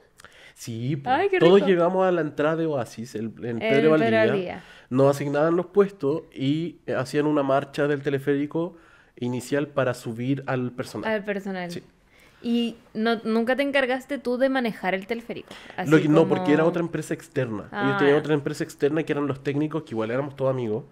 Sí, pues, todos llegamos a la entrada de Oasis, el, en Pedro Valdivia. Nos asignaban los puestos y eh, hacían una marcha del teleférico inicial para subir al personal. Al personal. Sí. ¿Y no, nunca te encargaste tú de manejar el teleférico? No, porque era otra empresa externa. Ah. tenía otra empresa externa que eran los técnicos, que igual éramos todos amigos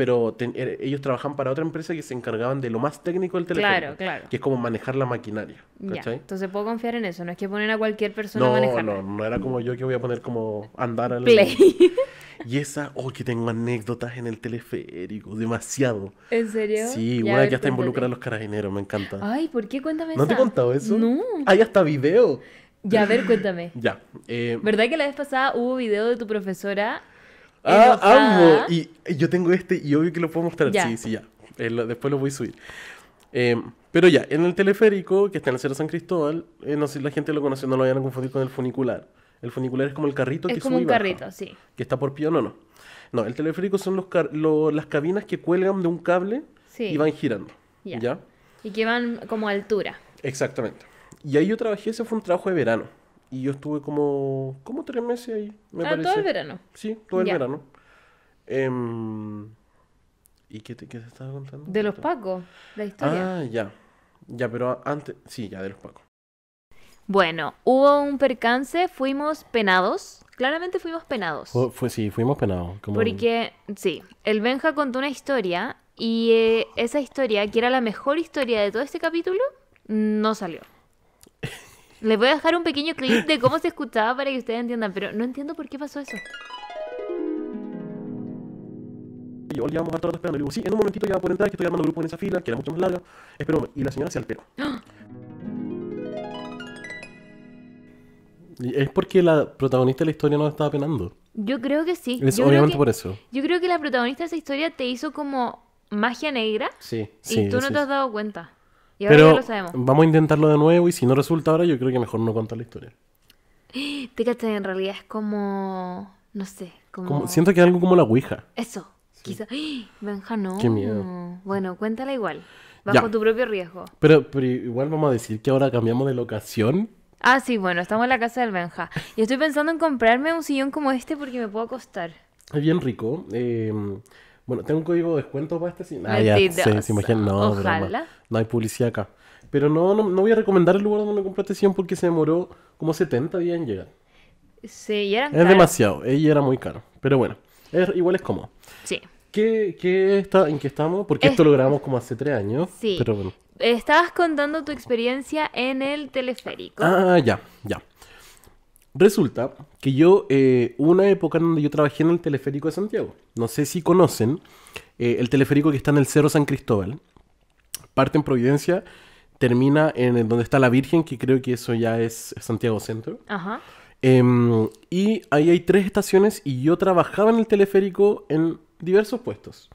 pero eh, ellos trabajaban para otra empresa que se encargaban de lo más técnico del teléfono. Claro, claro. Que es como manejar la maquinaria. Ya, entonces puedo confiar en eso, no es que poner a cualquier persona no, a No, no era como yo que voy a poner como andar al... Play. *laughs* Y esa, oh, que tengo anécdotas en el teleférico, demasiado. ¿En serio? Sí, una que hasta involucran a los carajineros, me encanta. Ay, ¿por qué? Cuéntame ¿No te he contado eso? No. Hay hasta video. Ya, a ver, cuéntame. *laughs* ya. Eh, ¿Verdad que la vez pasada hubo video de tu profesora Ah, amo. Y yo tengo este y obvio que lo puedo mostrar. Sí, sí, ya. Eh, después lo voy a subir. Eh, pero ya, en el teleférico, que está en el Cerro San Cristóbal, eh, no sé si la gente lo conoce, no lo vayan a confundir con el funicular. El funicular es como el carrito es que como un carrito, sí. Que está por pío, no, no. No, el teleférico son los las cabinas que cuelgan de un cable y van girando. ¿Ya? Y que van como a altura. Exactamente. Y ahí yo trabajé, ese fue un trabajo de verano. Y yo estuve como, como tres meses ahí, ah, todo el verano. Sí, todo el verano. Em, ¿Y qué te, qué estaba contando? De los Pacos, la historia. Ah, ya. Ya, pero antes, sí, ya de los Pacos. Bueno, hubo un percance, fuimos penados. Claramente fuimos penados. Fue, sí, fuimos penados. Porque, sí, el Benja contó una historia y eh, esa historia, que era la mejor historia de todo este capítulo, no salió. Les voy a dejar un pequeño clip de cómo se escuchaba para que ustedes entiendan, pero no entiendo por qué pasó eso. Y yo llevamos harto rato esperando. Y le digo, sí, en un momentito ya por entrar, que estoy armando grupo en esa fila, que era mucho más larga. Espero. Y la señora se altera. *gasps* es porque la protagonista de la historia no estaba penando. Yo creo que sí. Es obviamente por eso. Yo creo que la protagonista de esa historia te hizo como magia negra. Sí, sí. Y tú no te has dado cuenta. Y ahora Pero ya lo sabemos. Vamos a intentarlo de nuevo y si no resulta ahora, yo creo que mejor no contar la historia. *gasps* Te en realidad es como. No sé. Como... Siento que es algo como la Ouija. Eso. Quizás... Quizá. *gasps* Benja, no. Qué miedo. Bueno, cuéntala igual. Bajo tu propio riesgo. Pero, pero igual vamos a decir que ahora cambiamos de locación. Ah, sí, bueno, estamos en la casa del Benja. *laughs* Y estoy pensando en comprarme un sillón como este porque me puedo acostar. Es bien rico. Eh, bueno, ¿tengo un código de descuento para este? ah, ya, sí, No, No hay publicidad acá. Pero no, no, voy a recomendar el lugar donde compré este porque se demoró como 70 días en llegar. Sí, y caro. Es demasiado. Ella era muy caro. Pero bueno, igual es cómodo. Sí. ¿Qué, está, ¿En qué estamos? Porque esto lo grabamos como hace tres años. Sí. Pero bueno. Estabas contando tu experiencia en el teleférico. Ah, ya, ya. Resulta que yo, eh, una época en donde yo trabajé en el teleférico de Santiago. No sé si conocen eh, el teleférico que está en el Cerro San Cristóbal. Parte en Providencia, termina en donde está la Virgen, que creo que eso ya es Santiago Centro. Ajá. Em, y ahí hay tres estaciones y yo trabajaba en el teleférico en diversos puestos.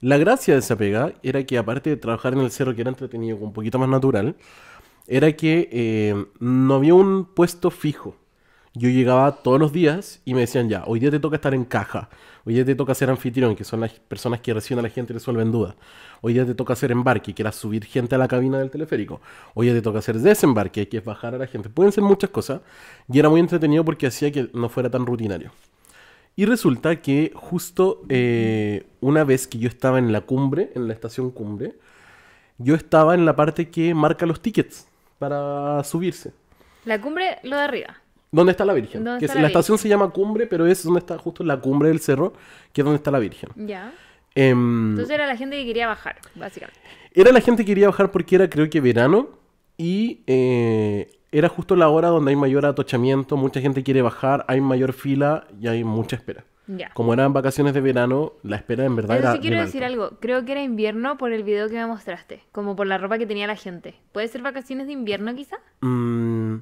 La gracia de esa pega era que aparte de trabajar en el cerro, que era entretenido, un poquito más natural, era que eh, no había un puesto fijo yo llegaba todos los días y me decían ya, hoy día te toca estar en caja, hoy día te toca ser anfitrión, que son las personas que reciben a la gente y resuelven dudas, hoy día te toca hacer embarque, que era subir gente a la cabina del teleférico, hoy día te toca hacer desembarque, que es bajar a la gente, pueden ser muchas cosas, y era muy entretenido porque hacía que no fuera tan rutinario. Y resulta que justo eh, una vez que yo estaba en la cumbre, en la estación cumbre, yo estaba en la parte que marca los tickets para subirse. La cumbre, lo de arriba. ¿Dónde está la Virgen? que la, estación se llama Cumbre, pero es donde está justo la cumbre del cerro, que es donde está la Virgen. Ya. Em, Entonces era la gente que quería bajar, básicamente. Era la gente que quería bajar porque era, creo que, verano y eh, era justo la hora donde hay mayor atochamiento, mucha gente quiere bajar, hay mayor fila y hay mucha espera. Ya. Como eran vacaciones de verano, la espera en verdad Pero Sí, quiero decir algo. Creo que era invierno por el video que me mostraste, como por la ropa que tenía la gente. ¿Puede ser vacaciones de invierno, quizá? Mmm...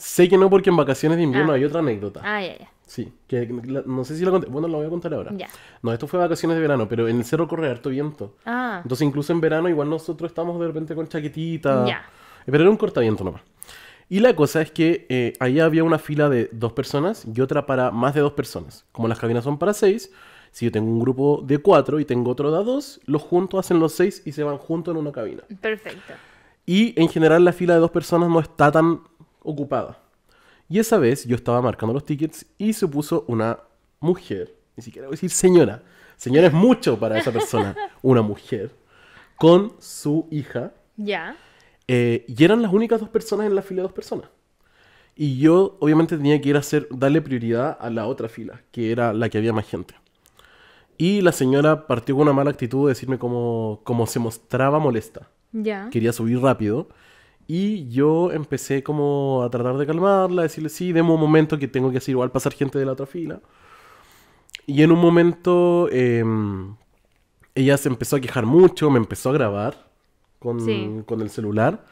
Sé que no porque en vacaciones de invierno ah. hay otra anécdota. Ah, ya, ya. Sí, que no sé si la conté. Bueno, la voy a contar ahora. No, esto fue vacaciones de verano, pero en el cerro corre harto viento. Ah. Entonces, incluso en verano, igual nosotros estamos de repente con chaquetita. Ya. Pero era un cortaviento nomás. Y la cosa es que eh, ahí había una fila de dos personas y otra para más de dos personas. Como las cabinas son para seis, si yo tengo un grupo de cuatro y tengo otro de dos, los juntos hacen los seis y se van juntos en una cabina. Perfecto. Y en general la fila de dos personas no está tan ocupada. Y esa vez yo estaba marcando los tickets y se puso una mujer, ni siquiera voy a decir señora, señora es mucho para esa persona, *laughs* una mujer, con su hija. Ya. Eh, y eran las únicas dos personas en la fila de dos personas. Y yo obviamente tenía que ir a hacer, darle prioridad a la otra fila, que era la que había más gente. Y la señora partió con una mala actitud de decirme como, se mostraba molesta. Ya. Quería subir rápido. Y yo empecé como a tratar de calmarla, decirle, sí, demos un momento que tengo que hacer igual pasar gente de la otra fila. Y en un momento em, ella se empezó a quejar mucho, me empezó a grabar con, con el celular.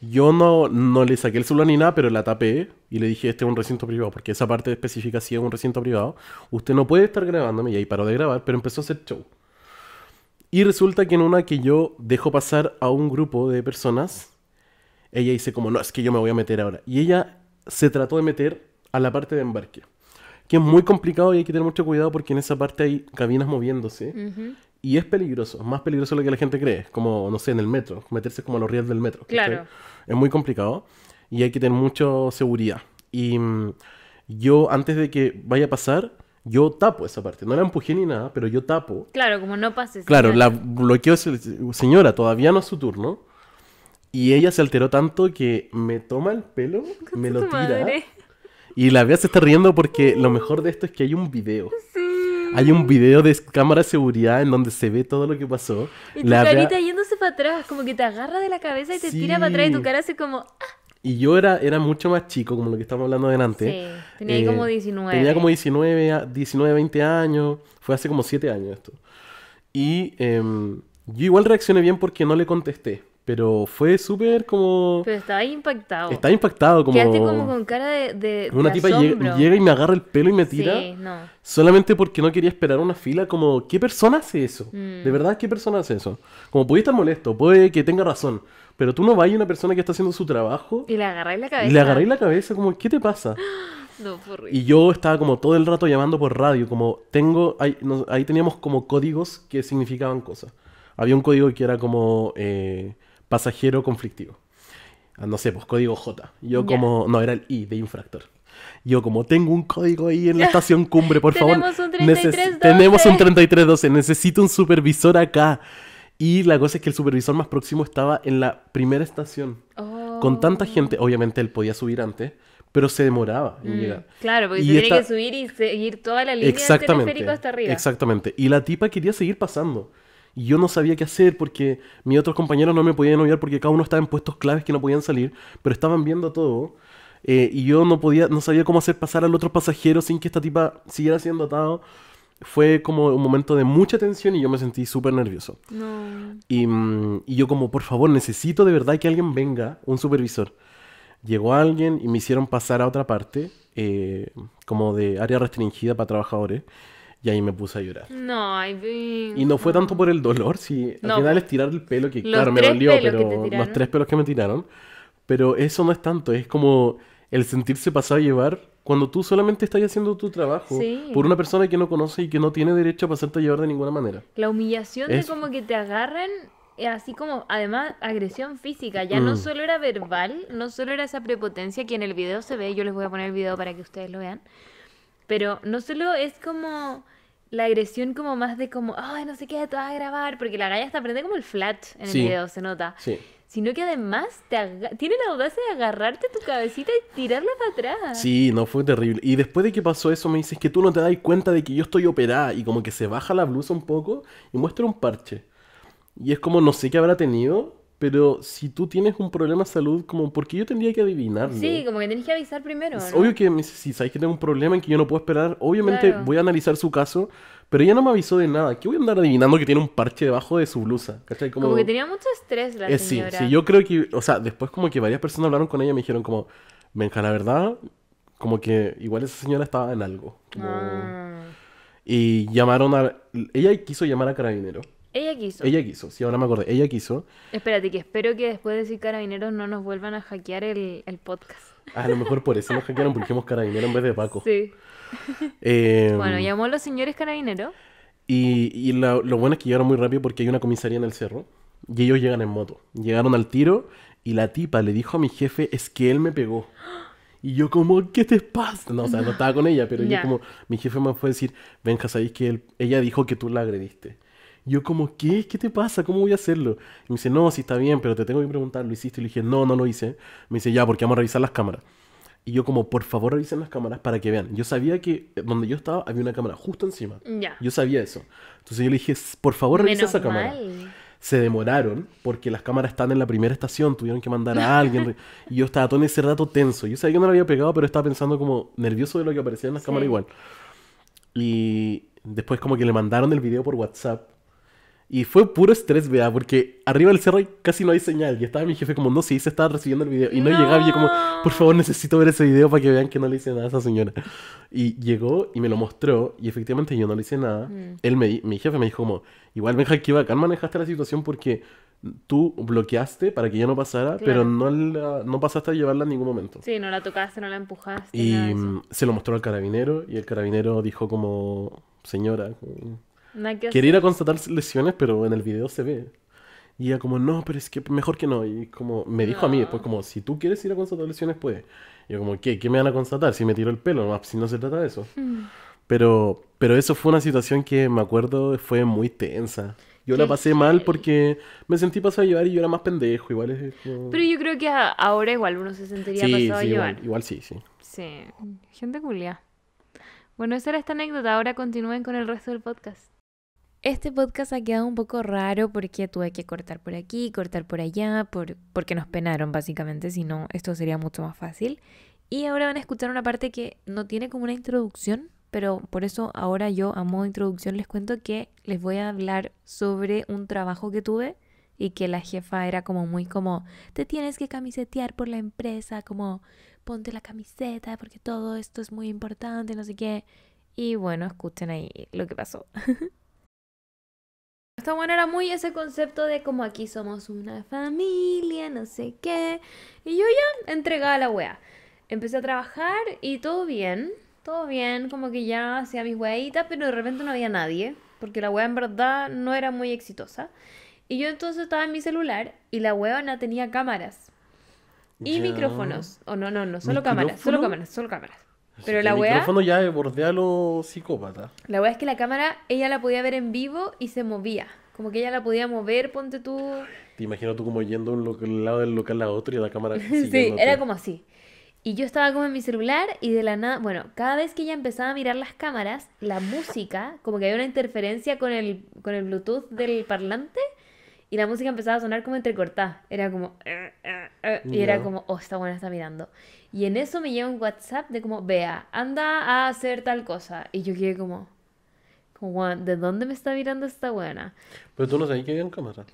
Yo no, no le saqué el celular ni nada, pero la tapé y le dije, este es un recinto privado, porque esa parte específica sí es un recinto privado. Usted no puede estar grabándome y ahí paró de grabar, pero empezó a hacer show. Y resulta que en una que yo dejo pasar a un grupo de personas ella dice como, no, es que yo me voy a meter ahora. Y ella se trató de meter a la parte de embarque, que es muy complicado y hay que tener mucho cuidado porque en esa parte hay cabinas moviéndose. Y es peligroso, más peligroso de lo que la gente cree, como, no sé, en el metro, meterse como a los rieles del metro. Claro. Es muy complicado y hay que tener mucha seguridad. Y mm, yo, antes de que vaya a pasar, yo tapo esa parte. No la empujé ni nada, pero yo tapo. Claro, como no pases. Claro, la bloqueo. Señora, todavía no es su turno. Y ella se alteró tanto que me toma el pelo, *laughs* me lo tira. Y la vea se está riendo porque lo mejor de esto es que hay un video. Sí. Hay un video de cámara de seguridad en donde se ve todo lo que pasó. Y tu carita yéndose para atrás, como que te agarra de la cabeza y te tira para atrás y tu cara hace como... Ah". Y yo era, era mucho más chico, como lo que estamos hablando delante. Eh, tenía como 19. Tenía como 19, 20 años. Fue hace como 7 años esto. Y em, yo igual reaccioné bien porque no le contesté. Pero fue súper como. Pero estaba impactado. Estaba impactado, como. Quedaste como con cara de. una tipa llega, y me agarra el pelo y me tira. Solamente porque no quería esperar una fila. Como, ¿qué persona hace eso? Mm. De verdad, ¿qué persona hace eso? Como puede estar molesto, puede que tenga razón. Pero tú no vas a una persona que está haciendo su trabajo. Y le agarráis la cabeza. Y le agarráis la cabeza, como, ¿qué te pasa? *gasps* No, por y yo estaba como todo el rato llamando por radio, como tengo, ahí, teníamos como códigos que significaban cosas. Había un código que era como eh, pasajero conflictivo. Ah, no sé, pues código J. Yo como... No, era el I de infractor. Yo como tengo un código ahí en la estación cumbre, por *laughs* favor. tenemos un 3312. Tenemos un 3312, necesito un supervisor acá. Y la cosa es que el supervisor más próximo estaba en la primera estación. Con tanta oh. gente, obviamente él podía subir antes, pero se demoraba mm, Claro, porque tiene que subir y seguir toda la línea del hasta arriba. Exactamente. Y la tipa quería seguir pasando. Y yo no sabía qué hacer porque mis otros compañeros no me podían oír porque cada uno estaba en puestos claves que no podían salir, pero estaban viendo todo. Eh, y yo no podía, no sabía cómo hacer pasar al otro pasajero sin que esta tipa siguiera siendo atado. Fue como un momento de mucha tensión y yo me sentí súper nervioso. Mm, y, yo como, por favor, necesito de verdad que alguien venga, un supervisor. Llegó alguien y me hicieron pasar a otra parte. Eh, como de área restringida para trabajadores. Y ahí me puse a llorar. No, Y no fue tanto por el dolor, si Al final es tirar el pelo, que claro, me dolió, pero los tres pelos que me tiraron. Pero eso no es tanto, es como el sentirse pasado a llevar cuando tú solamente estás haciendo tu trabajo por una persona que no conoce y que no tiene derecho a pasarte a llevar de ninguna manera. La humillación de como que te agarren, eh, así como, además, agresión física. Ya no mm. solo era verbal, no solo era esa prepotencia que en el video se ve, yo les voy a poner el video para que ustedes lo vean. Pero no solo es como la agresión como más de como, ay, no sé qué, te vas a grabar, porque la galla está prende como el flat en el video, se nota. Sí. Sino que además te tiene la audacia de agarrarte tu cabecita y tirarla para atrás. Sí, no, fue terrible. Y después de que pasó eso, me dices que tú no te das cuenta de que yo estoy operada y como que se baja la blusa un poco y muestra un parche. Y es como, no sé qué habrá tenido, pero si tú tienes un problema de salud, como, ¿por qué yo tendría que adivinarlo? Sí, como que tenés que avisar primero. Obvio que si sabes que tengo un problema en que yo no puedo esperar, obviamente voy a analizar su caso, pero ella no me avisó de nada. ¿Qué voy a andar adivinando que tiene un parche debajo de su blusa? Como, que tenía mucho estrés la eh, Sí, sí, yo creo que, o sea, después como que varias personas hablaron con ella y me dijeron como, venga, la verdad, como que igual esa señora estaba en algo. Ah. Y llamaron a... Ella quiso llamar a Carabinero. Ella quiso. Ella quiso, sí, ahora me acordé. Ella quiso. Espérate, que espero que después de decir carabineros no nos vuelvan a hackear el, podcast. Ah, a lo mejor por eso nos hackearon, porque carabineros en vez de Paco. Sí. Eh, bueno, llamó a los señores carabineros. Y, lo bueno es que llegaron muy rápido porque hay una comisaría en el cerro. Y ellos llegan en moto. Llegaron al tiro y la tipa le dijo a mi jefe, es que él me pegó. Y yo como, ¿qué te pasa? No, o sea, no, estaba con ella, pero yo como, mi jefe me fue a decir, Benja, sabéis que ella dijo que tú la agrediste. Yo como, ¿qué? ¿Qué te pasa? ¿Cómo voy a hacerlo? Y me dice, no, sí está bien, pero te tengo que preguntar, ¿lo hiciste? Y le dije, no, no lo hice. Me dice, ya, porque vamos a revisar las cámaras. Y yo como, por favor, revisen las cámaras para que vean. Yo sabía que donde yo estaba había una cámara justo encima. Yo sabía eso. Entonces yo le dije, por favor, revisa esa cámara. Se demoraron porque las cámaras están en la primera estación, tuvieron que mandar a *laughs* alguien. y yo estaba todo en ese rato tenso. Yo sabía que no lo había pegado, pero estaba pensando como nervioso de lo que aparecía en las cámaras igual. Y después como que le mandaron el video por WhatsApp y fue puro estrés, vea, porque arriba del cerro casi no hay señal. Y estaba mi jefe como, no, sí, se estaba recibiendo el video. Y no, llegaba y yo como, por favor, necesito ver ese video para que vean que no le hice nada a esa señora. Y llegó y me lo mostró. Y efectivamente yo no le hice nada. Mm. Él me, mi jefe me dijo como, igual Benja, que bacán manejaste la situación porque tú bloqueaste para que ya no pasara, pero no, no pasaste a llevarla en ningún momento. Sí, no la tocaste, no la empujaste. Y se lo mostró al carabinero y el carabinero dijo como, señora... Eh, querer Quería ir a constatar lesiones, pero en el video se ve. Y ella como, no, pero es que mejor que no. Y como me dijo a mí después, ah. pues, como, si tú quieres ir a constatar lesiones, puedes. Y yo como, ¿qué? ¿Qué me van a constatar? Si me tiro el pelo, si no se trata de eso. Hmm. Pero, pero eso fue una situación que me acuerdo fue muy tensa. Yo la pasé mal porque me sentí pasado a llevar y yo era más pendejo, igual es Pero yo creo que ahora igual uno se sentiría sí, pasado sí, a llevar. Igual, igual, sí, sí. Sí, gente culia. Bueno, esa era esta anécdota, ahora continúen con el resto del podcast. Este podcast ha quedado un poco raro porque tuve que cortar por aquí, cortar por allá, por, porque nos penaron básicamente, si no esto sería mucho más fácil. Y ahora van a escuchar una parte que no tiene como una introducción, pero por eso ahora yo a modo de introducción les cuento que les voy a hablar sobre un trabajo que tuve y que la jefa era como muy como, te tienes que camisetear por la empresa, como ponte la camiseta porque todo esto es muy importante, no sé qué. Y bueno, escuchen ahí lo que pasó. *laughs* Esta buena era muy ese concepto de como aquí somos una familia, no sé qué. Y yo ya entregaba la wea. Empecé a trabajar y todo bien, todo bien, como que ya hacía mis weitas, pero de repente no había nadie, porque la wea en verdad no era muy exitosa. Y yo entonces estaba en mi celular y la no tenía cámaras. Y micrófonos. O oh, no, no, no, solo cámaras, solo cámaras, solo cámaras. Pero la el ya bordea a los psicópatas. La weá es que la cámara, ella la podía ver en vivo y se movía. Como que ella la podía mover, ponte tú. Te imaginas tú como yendo un lado del local a otro y la cámara. *laughs* sí, era como así. Y yo estaba como en mi celular y de la nada. Bueno, cada vez que ella empezaba a mirar las cámaras, la música, como que había una interferencia con el, con el Bluetooth del parlante y la música empezaba a sonar como entrecortada. Era como. Eh, eh, eh", y era como, oh, está buena está mirando. Y en eso me llega un WhatsApp de como, vea, anda a hacer tal cosa. Y yo quedé como, como ¿de dónde me está mirando esta buena? Pero tú no sabías que había cámara.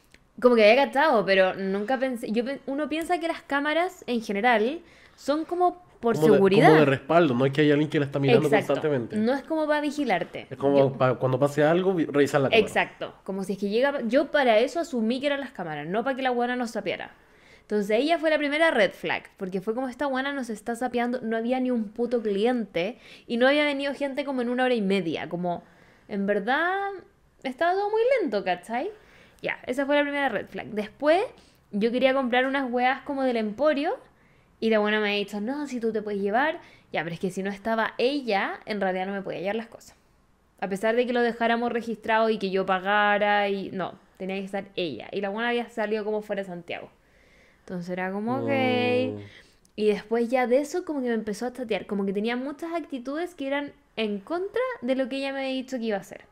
Como que había cachado, pero nunca pensé. Yo, uno piensa que las cámaras en general son como por seguridad. De, como de respaldo, no es que haya alguien que la está mirando constantemente. No es como para vigilarte. Es como para cuando pase algo, revisar la cámara. Exacto. Como si es que llega. Yo para eso asumí que eran las cámaras, no para que la buena nos sapeara. Entonces ella fue la primera red flag, porque fue como esta buena nos está sapeando, no había ni un puto cliente y no había venido gente como en una hora y media, como en verdad estaba todo muy lento, ¿cachai? Ya, esa fue la primera red flag. Después yo quería comprar unas weas como del emporio y la buena me ha dicho, no, si tú te puedes llevar, ya, pero es que si no estaba ella, en realidad no me podía llevar las cosas. A pesar de que lo dejáramos registrado y que yo pagara y no, tenía que estar ella. Y la buena había salido como fuera de Santiago. Entonces era como, ok. Y después ya de eso como que me empezó a tatear, como que tenía muchas actitudes que eran en contra de lo que ella me había dicho que iba a hacer.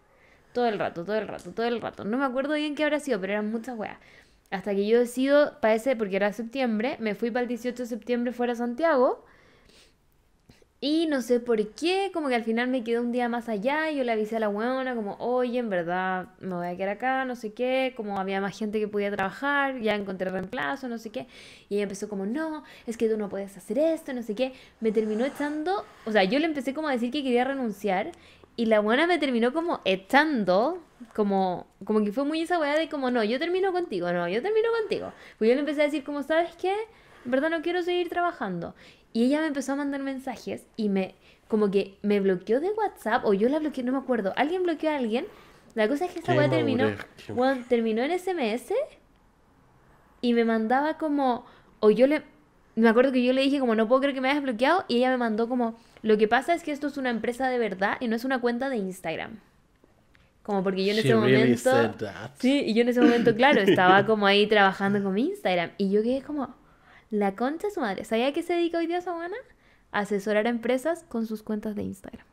Todo el rato, todo el rato, todo el rato. No me acuerdo bien qué habrá sido, pero eran muchas weas. Hasta que yo decido, parece porque era septiembre, me fui para el 18 de septiembre fuera a Santiago y no sé por qué, como que al final me quedé un día más allá y yo le avisé a la weona como, oye, en verdad me voy a quedar acá, no sé qué, como había más gente que podía trabajar, ya encontré reemplazo, no sé qué. Y ella empezó como, no, es que tú no puedes hacer esto, no sé qué. Me terminó echando, o sea, yo le empecé como a decir que quería renunciar y la buena me terminó como echando, como, como que fue muy esa weá de como, no, yo termino contigo, no, yo termino contigo. Pues yo le empecé a decir como, ¿sabes qué? En verdad no quiero seguir trabajando. Y ella me empezó a mandar mensajes y me, como que me bloqueó de WhatsApp o yo la bloqueé, no me acuerdo. Alguien bloqueó a alguien. La cosa es que esa weá terminó, terminó en SMS y me mandaba como, o yo le, me acuerdo que yo le dije como, no puedo creer que me hayas bloqueado y ella me mandó como, lo que pasa es que esto es una empresa de verdad y no es una cuenta de Instagram. Como porque yo en ese momento... Sí, y yo en ese momento, claro, estaba como ahí trabajando con mi Instagram y yo quedé como la concha de su madre. ¿Sabía que se dedica hoy día a Sabana? A asesorar a empresas con sus cuentas de Instagram.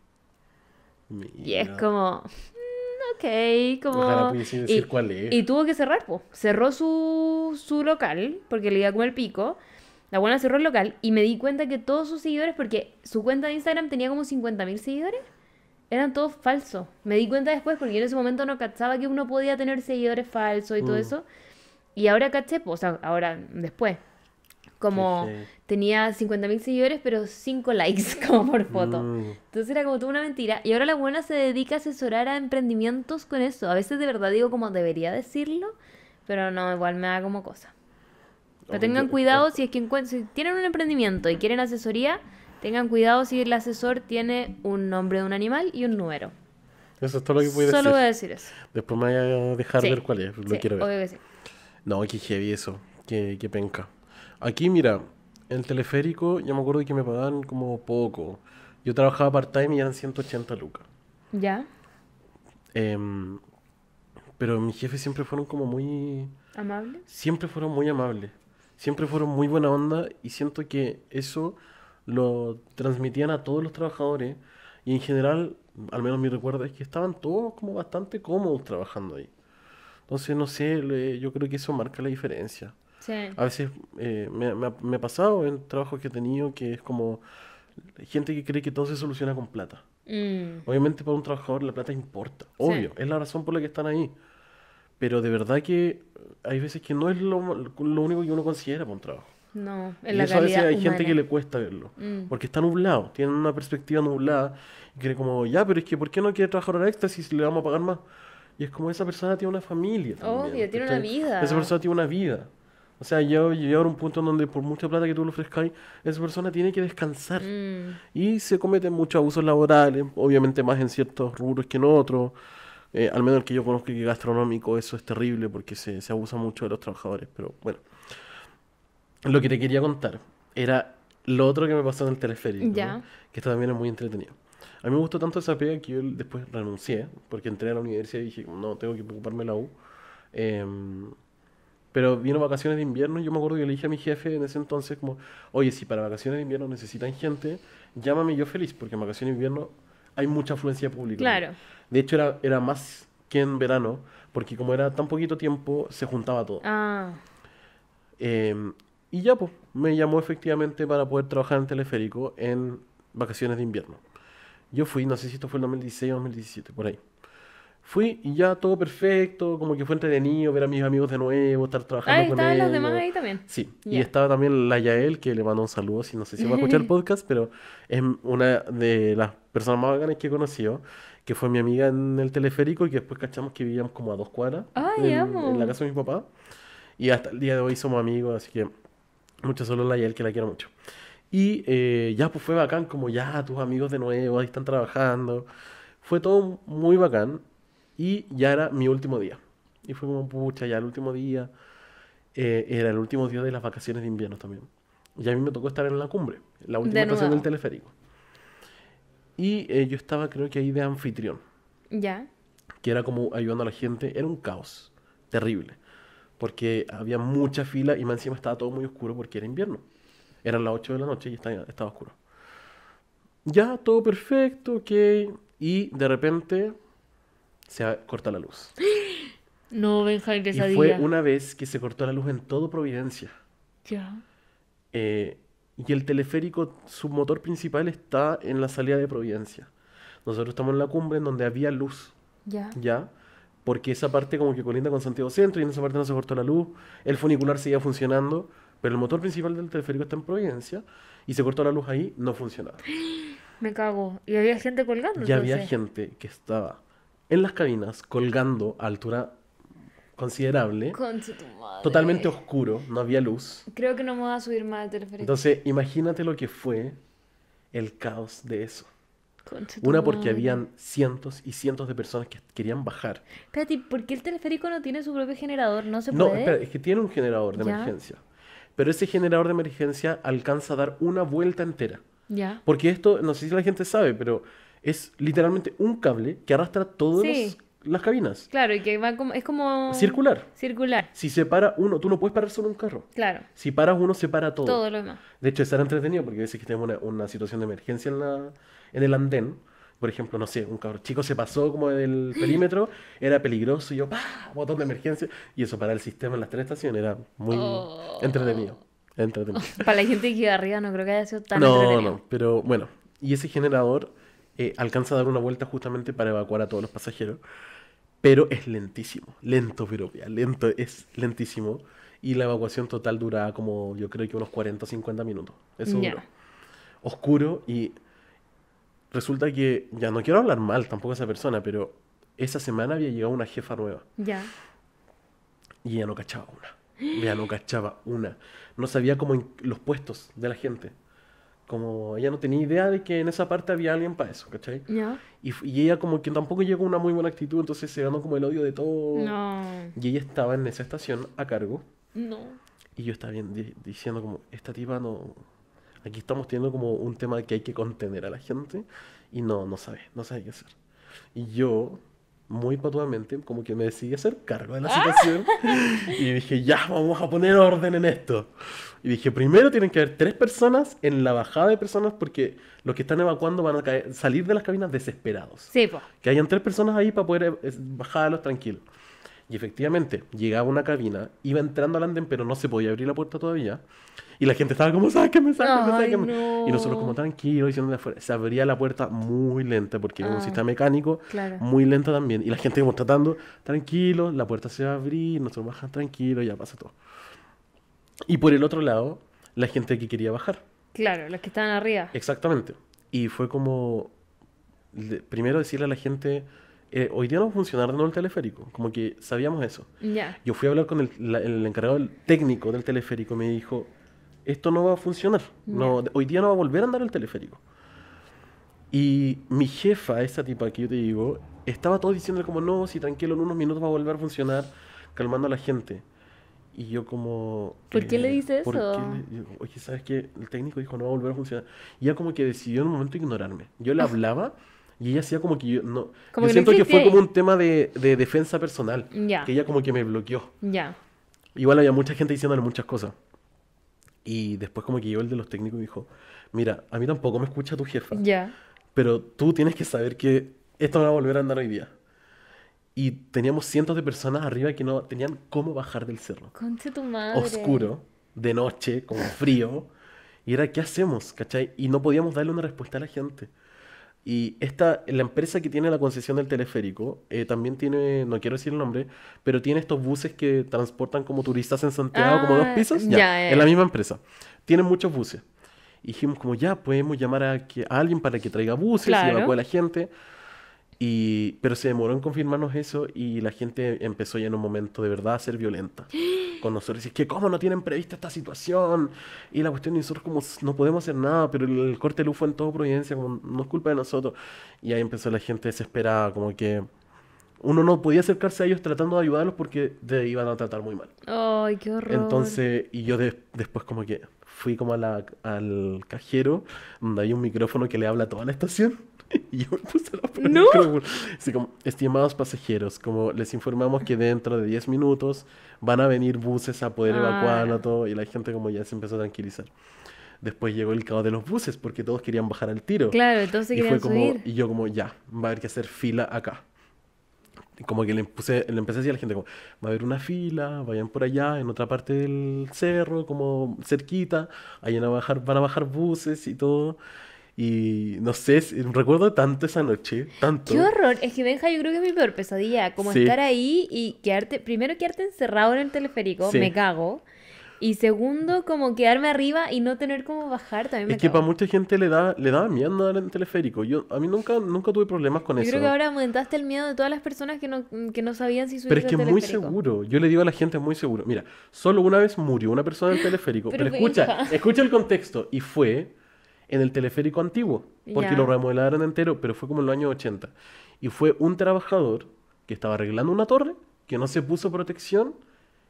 Y es como. Mm, ok, como. decir y, cuál es. y tuvo que cerrar, pues. Cerró su, su local porque le iba con el pico. La buena cerró el local y me di cuenta que todos sus seguidores, porque su cuenta de Instagram tenía como 50.000 seguidores, eran todos falsos. Me di cuenta después porque yo en ese momento no cachaba que uno podía tener seguidores falsos y todo mm. eso. Y ahora caché, pues, o sea, ahora después. Como tenía 50.000 seguidores, pero 5 likes *laughs* como por foto. Mm. Entonces era como toda una mentira. Y ahora la buena se dedica a asesorar a emprendimientos con eso. A veces de verdad digo como debería decirlo, pero no, igual me da como cosa. Pero tengan cuidado eh, si es que tienen un emprendimiento y mm. quieren asesoría, tengan cuidado si el asesor tiene un nombre de un animal y un número. Eso es todo lo que voy a decir. Solo voy a decir eso. Después me voy a dejar ver cuál es. Lo quiero ver. que No, qué heavy eso. Que qué penca. Aquí, mira, en el teleférico ya me acuerdo que me pagaban como poco. Yo trabajaba part-time y eran 180 lucas. ¿Ya? Em, pero mis jefes siempre fueron como muy... ¿Amables? Siempre fueron muy amables. Siempre fueron muy buena onda y siento que eso lo transmitían a todos los trabajadores. Y en general, al menos mi recuerdo es que estaban todos como bastante cómodos trabajando ahí. Entonces, no sé, yo creo que eso marca la diferencia. A veces me, eh, me, ha, me, pasado en trabajos que he tenido que es como gente que cree que todo se soluciona con plata. Mm. Obviamente para un trabajador la plata importa, obvio, es la razón por la que están ahí. Pero de verdad que hay veces que no es lo, lo único que uno considera para un trabajo. No, en y la eso a veces hay gente que le cuesta verlo, mm. porque está nublado, tiene una perspectiva nublada y cree como, ya, pero es que ¿por qué no quiere trabajar ahora extra si le vamos a pagar más? Y es como esa persona tiene una familia. También, Obvio, tiene una vida. Esa persona tiene una vida. O sea, yo llegué a un punto en donde por mucha plata que tú le ofrezcáis, esa persona tiene que descansar. Mm. Y se cometen muchos abusos laborales, obviamente más en ciertos rubros que en otros. Eh, al menos el que yo conozco que gastronómico, eso es terrible porque se, abusa mucho de los trabajadores. Pero bueno, lo que te quería contar era lo otro que me pasó en el teleférico, que esto también es muy entretenido. A mí me gustó tanto esa pega que yo después renuncié, porque entré a la universidad y dije, no, tengo que preocuparme la U. Eh, pero vino vacaciones de invierno y yo me acuerdo que le dije a mi jefe en ese entonces como, oye, si para vacaciones de invierno necesitan gente, llámame yo feliz, porque en vacaciones de invierno hay mucha afluencia pública. Claro. De hecho era, era más que en verano, porque como era tan poquito tiempo, se juntaba todo. Ah. Em, y ya, pues, me llamó efectivamente para poder trabajar en teleférico en vacaciones de invierno. Yo fui, no sé si esto fue en 2016 o 2017, por ahí. Fui y ya todo perfecto, como que fue entretenido ver a mis amigos de nuevo, estar trabajando ah, estaban los demás ahí también. Sí, y estaba también la Yael, que le mandó un saludo, si no sé si va a escuchar el *laughs* podcast, pero es una de las personas más bacanas que he conocido, que fue mi amiga en el teleférico y que después cachamos que vivíamos como a dos cuadras ah, en, la casa de mi papá. Y hasta el día de hoy somos amigos, así que mucho solo la Yael, que la quiero mucho. Y eh, ya pues fue bacán, como ya tus amigos de nuevo, ahí están trabajando. Fue todo muy bacán. Y ya era mi último día. Y fue como, pucha, ya el último día. Eh, era el último día de las vacaciones de invierno también. Y a mí me tocó estar en la cumbre, la última estación del teleférico. Y eh, yo estaba, creo que ahí de anfitrión. Ya. Que era como ayudando a la gente. Era un caos terrible. Porque había mucha fila y más encima estaba todo muy oscuro porque era invierno. Eran las 8 de la noche y estaba, estaba oscuro. Ya, todo perfecto, ok. Y de repente se corta la luz. *gasps* No, esa Y fue una vez que se cortó la luz en todo Providencia. Ya. Eh, y el teleférico, su motor principal está en la salida de Providencia. Nosotros estamos en la cumbre en donde había luz. Ya. Ya. Porque esa parte como que colinda con Santiago Centro y en esa parte no se cortó la luz. El funicular seguía funcionando, pero el motor principal del teleférico está en Providencia y se cortó la luz ahí, no funcionaba. *gasps* Me cago. Y había gente colgando. Y había gente que estaba en las cabinas, colgando a altura considerable. Totalmente oscuro, no había luz. Creo que no me voy a subir más al teleférico. Entonces, imagínate lo que fue el caos de eso. Una porque habían cientos y cientos de personas que querían bajar. Espérate, ¿por qué el teleférico no tiene su propio generador? No se puede. No, espera, es que tiene un generador de emergencia. Pero ese generador de emergencia alcanza a dar una vuelta entera. Ya. Porque esto, no sé si la gente sabe, pero es literalmente un cable que arrastra todas las, cabinas. Claro, y que va como, es como... Circular. Circular. Si se para uno, tú no puedes parar solo un carro. Claro. Si paras uno, se para todo. Todo lo demás. De hecho, estar entretenido porque a veces que tenemos una, situación de emergencia en, la, en el andén. Por ejemplo, no sé, un carro chico se pasó como del *gasps* perímetro, era peligroso y yo, ¡pah! Botón de emergencia. Y eso para el sistema en las tres estaciones era muy oh. entretenido. entretenido. *laughs* para la gente que iba arriba no creo que haya sido tan No, no, pero bueno. Y ese generador eh, alcanza a dar una vuelta justamente para evacuar a todos los pasajeros. Pero es lentísimo, lento, ya, lento, es lentísimo. Y la evacuación total dura como yo creo que unos 40 o 50 minutos. Eso Oscuro y resulta que, ya no quiero hablar mal tampoco a esa persona, pero esa semana había llegado una jefa nueva. Ya. Y ya no cachaba una. Ya no cachaba una. No sabía cómo los puestos de la gente como ella no tenía idea de que en esa parte había alguien para eso, ¿cachai? Y, ella como que tampoco llegó con una muy buena actitud, entonces se ganó como el odio de todo. No. Y ella estaba en esa estación a cargo. No. Y yo estaba diciendo como, esta tipa no... Aquí estamos teniendo como un tema que hay que contener a la gente y no, no sabe, no sabe qué hacer. Y yo, muy patuamente, como que me decidí hacer cargo de la ah. situación *laughs* y dije, ya, vamos a poner orden en esto. Y dije, primero tienen que haber tres personas en la bajada de personas porque los que están evacuando van a salir de las cabinas desesperados. Sí, Que hayan tres personas ahí para poder eh, bajarlos tranquilos. Y efectivamente, llegaba una cabina, iba entrando al andén, pero no se podía abrir la puerta todavía. Y la gente estaba como, sáquenme, sáquenme, sáquenme. Y nosotros como tranquilos, diciendo de afuera. Se abría la puerta muy lenta, porque era un ah, sistema mecánico, muy lento también. Y la gente como tratando, tranquilo, la puerta se va a abrir, nosotros bajamos tranquilos, ya pasa todo. Y por el otro lado, la gente que quería bajar. Claro, las que estaban arriba. Exactamente. Y fue como, primero decirle a la gente, eh, hoy día no va a funcionar el teleférico, como que sabíamos eso. Yo fui a hablar con el, encargado técnico del teleférico me dijo, esto no va a funcionar, hoy día no va a volver a andar el teleférico. Y mi jefa, esa tipa que yo te digo, estaba todo diciendo como, no, si tranquilo, en unos minutos va a volver a funcionar, calmando a la gente. Y yo como... ¿Por qué le dice eso? Oye, ¿sabes qué? El técnico dijo, no va a volver a funcionar. Y ella como que decidió en un momento ignorarme. Yo le ah. hablaba y ella hacía como que yo... No, como yo siento que fue como un tema de, de defensa personal. Ya. Que ella como que me bloqueó. Ya. Igual había mucha gente diciéndole muchas cosas. Y después como que yo el de los técnicos dijo, mira, a mí tampoco me escucha tu jefa. Ya. Pero tú tienes que saber que esto no va a volver a andar hoy día y teníamos cientos de personas arriba que no tenían cómo bajar del cerro. Concha tu madre. Oscuro, de noche, con frío. Y era, ¿qué hacemos? ¿Cachai? Y no podíamos darle una respuesta a la gente. Y esta, la empresa que tiene la concesión del teleférico eh, también tiene, no quiero decir el nombre, pero tiene estos buses que transportan como turistas en Santiago, como dos ah, pisos, ya, en la misma empresa. Tienen muchos buses. Y dijimos como, ya, podemos llamar a, que, alguien para que traiga buses y evacúe a la gente. Y, pero se demoró en confirmarnos eso y la gente empezó ya en un momento de verdad a ser violenta con nosotros. Y es que, ¿cómo no tienen prevista esta situación? Y la cuestión de nosotros como no podemos hacer nada, pero el corte de luz fue en todo Providencia, como no es culpa de nosotros. Y ahí empezó la gente desesperada, como que uno no podía acercarse a ellos tratando de ayudarlos porque te iban a tratar muy mal. ¡Ay, qué horror! Entonces, y yo después como que fui como a la, al cajero donde hay un micrófono que le habla a toda la estación *laughs* Y yo me puse la ¿No? así como, estimados pasajeros, como les informamos que dentro de 10 minutos van a venir buses a poder evacuar ah. a todo. Y la gente como ya se empezó a tranquilizar. Después llegó el caos de los buses porque todos querían bajar al tiro. Claro, entonces y subir. Y yo como, ya, va a haber que hacer fila acá como que le, puse, le empecé a decir a la gente, como, va a haber una fila, vayan por allá, en otra parte del cerro, como cerquita, ahí a bajar, van a bajar buses y todo. Y no sé, recuerdo tanto esa noche, tanto. Qué horror, es que Benja yo creo que es mi peor pesadilla, como estar ahí y quedarte, primero quedarte encerrado en el teleférico, me cago. Y segundo, como quedarme arriba y no tener cómo bajar también. Me es que para mucha gente le da, le da miedo andar en teleférico. Yo, a mí nunca, nunca tuve problemas con eso. Yo creo que ahora aumentaste el miedo de todas las personas que no, que no sabían si teleférico. Pero es que es muy seguro. Yo le digo a la gente, es muy seguro. Mira, solo una vez murió una persona en el teleférico. *laughs* Pero, escucha, escucha el contexto. Y fue en el teleférico antiguo, porque lo remodelaron entero, pero fue como en los años 80. Y fue un trabajador que estaba arreglando una torre, que no se puso protección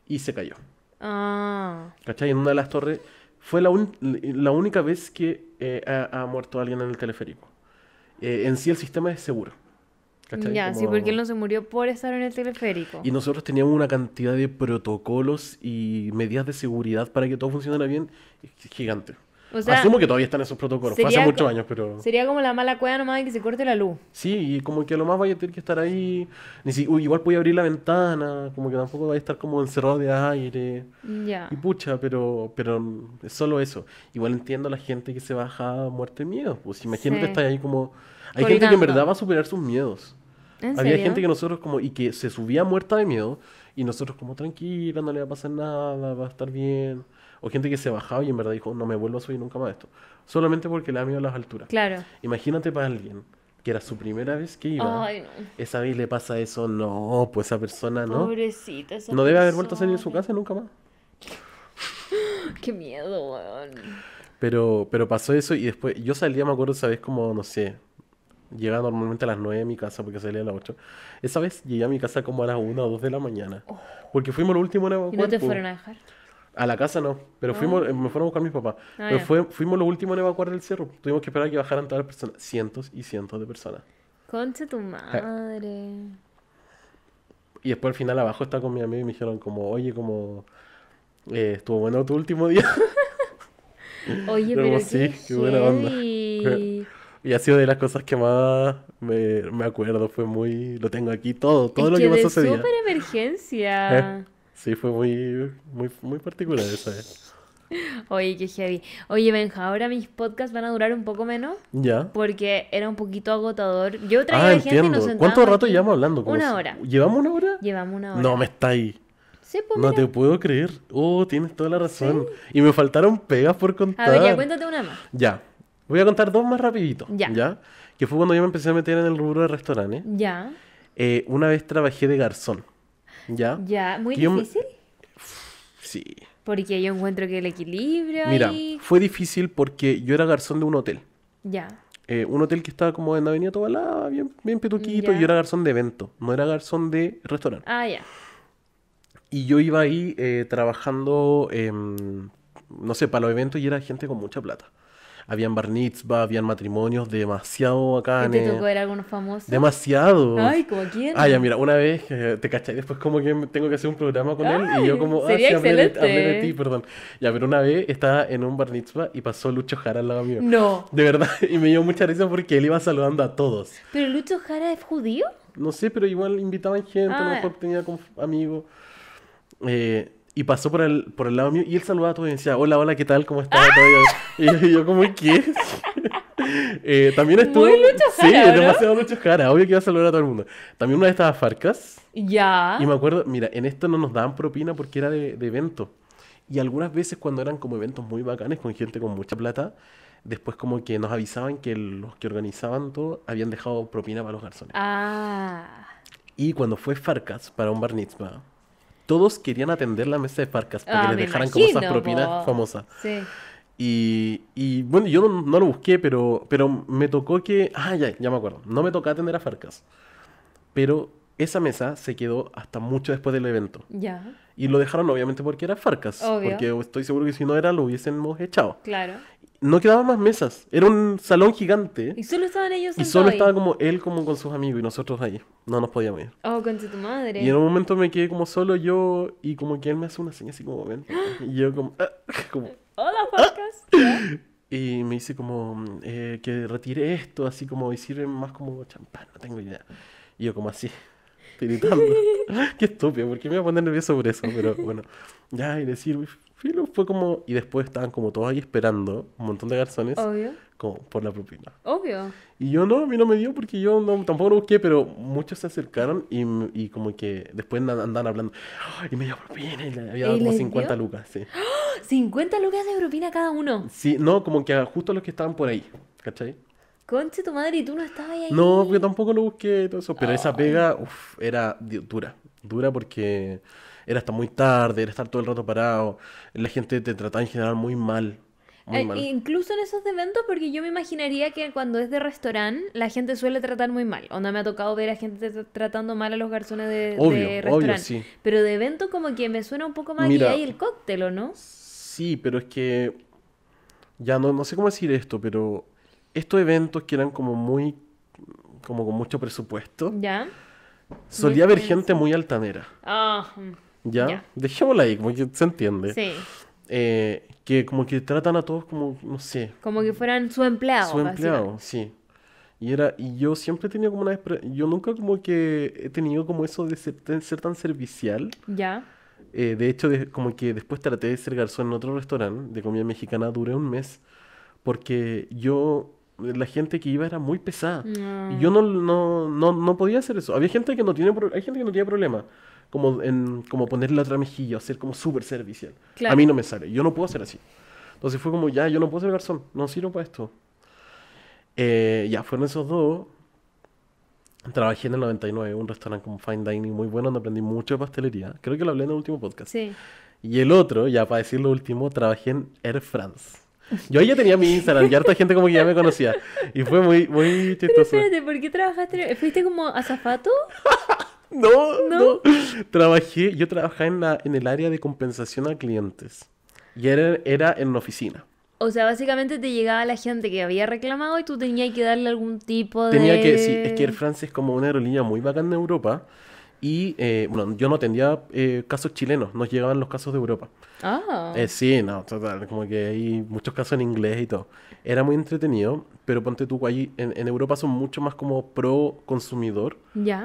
y se cayó. Ah. ¿Cachai? En una de las torres. Fue la, la única vez que eh, ha, muerto alguien en el teleférico. Eh, en sí el sistema es seguro. ¿Cachai? Ya, sí, porque él no se murió por estar en el teleférico. Y nosotros teníamos una cantidad de protocolos y medidas de seguridad para que todo funcionara bien gigante. Asumo que todavía están esos protocolos, hace muchos años, pero... Sería como la mala cueva nomás de que se corte la luz. Sí, y como que lo más vaya a tener que estar ahí, ni si, igual puede abrir la ventana, como que tampoco va a estar como encerrado de aire. ya Y pucha, pero, pero es solo eso. Igual entiendo a la gente que se baja muerte de miedo, pues imagínate que está ahí como... Hay gente que en verdad va a superar sus miedos. Había gente que nosotros como, y que se subía muerta de miedo, y nosotros como tranquila, no le va a pasar nada, va a estar bien. O gente que se bajaba y en verdad dijo, no me vuelvo a subir nunca más esto. Solamente porque le ha miedo a las alturas. Claro. Imagínate para alguien que era su primera vez que iba. Ay, no. Esa vez le pasa eso, no, pues esa persona no. Pobrecita esa No debe haber vuelto a salir de su casa nunca más. *gasps* Qué miedo, weón. Pero, pero pasó eso y después yo salía, me acuerdo, esa vez como, no sé, llegaba normalmente a las 9 de mi casa porque salía a las 8. Esa vez llegué a mi casa como a las 1 o 2 de la mañana. Oh. Porque fuimos el último en ¿Y no te pues. fueron a dejar? A la casa no, pero ah. fuimos, eh, me fueron a buscar mis papás. Ah, pero fuimos los últimos en evacuar del cerro. Tuvimos que esperar a que bajaran todas las personas, cientos y cientos de personas. Concha tu madre. Y después al final abajo estaba con mi amigo y me dijeron como, oye, como, eh, estuvo bueno tu último día. *laughs* oye, pero, sí, qué, buena onda. *laughs* Y ha sido de las cosas que más me, acuerdo, fue muy, lo tengo aquí todo, todo lo que, pasó ese Súper emergencia. *laughs* ¿Eh? Sí, fue muy, muy, particular esa vez. Eh. Oye, qué heavy. Oye, Benja, ahora mis podcasts van a durar un poco menos. Ya. Porque era un poquito agotador. Yo traía ah, gente y nos ¿Cuánto rato llevamos hablando? Una hora. ¿Llevamos una hora? Llevamos una hora. No, me está ahí. Sí, pues, no te puedo creer. Oh, tienes toda la razón. Y me faltaron pegas por contar. A ver, ya cuéntate una más. Ya. Voy a contar dos más rapidito. Ya. ¿Ya? Que fue cuando yo me empecé a meter en el rubro de restaurantes. Ya. Eh, una vez trabajé de garzón. Ya. Ya, muy difícil. Sí. Porque yo encuentro que el equilibrio. Mira, fue difícil porque yo era garzón de un hotel. Ya. Eh, un hotel que estaba como en la Avenida Tobalá, bien, bien petuquito, y yo era garzón de evento, no era garzón de restaurante. Ah, ya. Y yo iba ahí eh, trabajando, em, no sé, para los eventos y era gente con mucha plata habían Barnitzba, habían matrimonios, demasiado acá. ¿Te tocó ver algunos famosos? Demasiado. Ay, ¿como quién? Ay, ah, ya, mira, una vez eh, te cachai, después como que tengo que hacer un programa con él y yo como, ah, sí, hablé de, de, ti, perdón. Ya, pero una vez estaba en un barnitzba y pasó Lucho Jara al lado mío. No. De verdad, *laughs* y me dio mucha risa porque él iba saludando a todos. ¿Pero Lucho Jara es judío? No sé, pero igual invitaban gente, a lo ah, mejor tenía como amigos. Eh, y pasó por el, por el lado mío y él saludaba a todos y decía, hola, hola, ¿qué tal? ¿Cómo estás? ¡Ah! Y, yo, como, ¿qué? *laughs* Eh, también estuvo... Muy Lucho Sí, ¿no? demasiado Lucho obvio que iba a saludar a todo el mundo. También una vez estaba Farcas. Ya. Y me acuerdo, mira, en esto no nos daban propina porque era de, evento. Y algunas veces cuando eran como eventos muy bacanes con gente con mucha plata, después como que nos avisaban que los que organizaban todo habían dejado propina para los garzones. Ah. Y cuando fue Farcas para un bar todos querían atender la mesa de Farcas para que ah, le dejaran como esa propinas famosa. Sí. Y, bueno, yo no, lo busqué, pero, pero me tocó que. Ah, ya, ya me acuerdo. No me tocó atender a Farcas. Pero esa mesa se quedó hasta mucho después del evento. Ya. Y lo dejaron, obviamente, porque era Farcas. Porque estoy seguro que si no era, lo hubiésemos echado. Claro no quedaban más mesas. Era un salón gigante. Y solo estaban ellos Y solo estaba como él como con sus amigos y nosotros ahí. No nos podíamos ir. Oh, con tu madre. Y en un momento me quedé como solo yo y como que él me hace una seña así como, ven. *gasps* Y yo como, ah", *laughs* como hola, podcast. Ah". *laughs* Y me dice como, eh, que retire esto, así como, y sirve más como champán, no tengo idea. Y yo como así, *laughs* tiritando. Qué estúpido, porque me voy a poner nervioso por eso, pero bueno. Ya, y decir, filo, fue como. Y después estaban como todos ahí esperando, un montón de garzones. Como por la propina. Obvio. Y yo no, a mí no me dio porque yo no, tampoco lo busqué, pero muchos se acercaron y, y como que después andaban hablando. y me dio propina! Y le había dado como 50 lucas, sí. 50 ¡Ah! lucas de propina cada uno. Sí, no, como que justo los que estaban por ahí, ¿cachai? Conche tu madre, y tú no estabas ahí. No, porque tampoco lo busqué y todo eso. Pero esa pega, era dura. Dura porque era hasta muy tarde, era estar todo el rato parado, la gente te trataba en general muy eh, mal. Incluso en esos eventos, porque yo me imaginaría que cuando es de restaurante, la gente suele tratar muy mal. O no me ha tocado ver a gente tratando mal a los garzones de, restaurante. Pero de evento como que me suena un poco más Mira, y el cóctel, ¿o no? Sí, pero es que ya no, no sé cómo decir esto, pero estos eventos que eran como muy, como con mucho presupuesto, ¿Ya? solía haber gente muy altanera. Ah. Mm. ¿ya? Dejémosla ahí, como que se entiende. Sí. Eh, que como que tratan a todos como, no sé. Como que fueran su empleado. Su empleado, sí. Y, era, y yo siempre he tenido como una... Yo nunca como que he tenido como eso de ser, tan servicial. Ya. Eh, de hecho, como que después traté de ser garzón en otro restaurante de comida mexicana, duré un mes, porque yo, la gente que iba era muy pesada. Ah. Y yo no, no, no, no podía hacer eso. Había gente que no tiene, hay gente que no tiene problema como, en, como ponerle la otra mejilla, hacer como súper servicial. A mí no me sale, yo no puedo hacer así. Entonces fue como, ya, yo no puedo ser garzón, no sirvo para esto. Eh, ya, fueron esos dos. Trabajé en el 99, un restaurante como fine dining muy bueno donde aprendí mucho de pastelería. Creo que lo hablé en el último podcast. Sí. Y el otro, ya para decir lo último, trabajé en Air France. Yo ya tenía mi Instagram y harta gente como que ya me conocía. Y fue muy, muy chistoso. Pero espérate, ¿por qué trabajaste? ¿Fuiste como azafato? *laughs* No, no, Trabajé, yo trabajaba en, la, en el área de compensación a clientes. Y era, era en oficina. O sea, básicamente te llegaba la gente que había reclamado y tú tenías que darle algún tipo de... Tenía que, sí, es que Air France es como una aerolínea muy bacana de Europa. Y, eh, bueno, yo no tenía eh, casos chilenos, nos llegaban los casos de Europa. Ah. Eh, sí, no, total. Como que hay muchos casos en inglés y todo. Era muy entretenido, pero ponte tú, allí en, Europa son mucho más como pro consumidor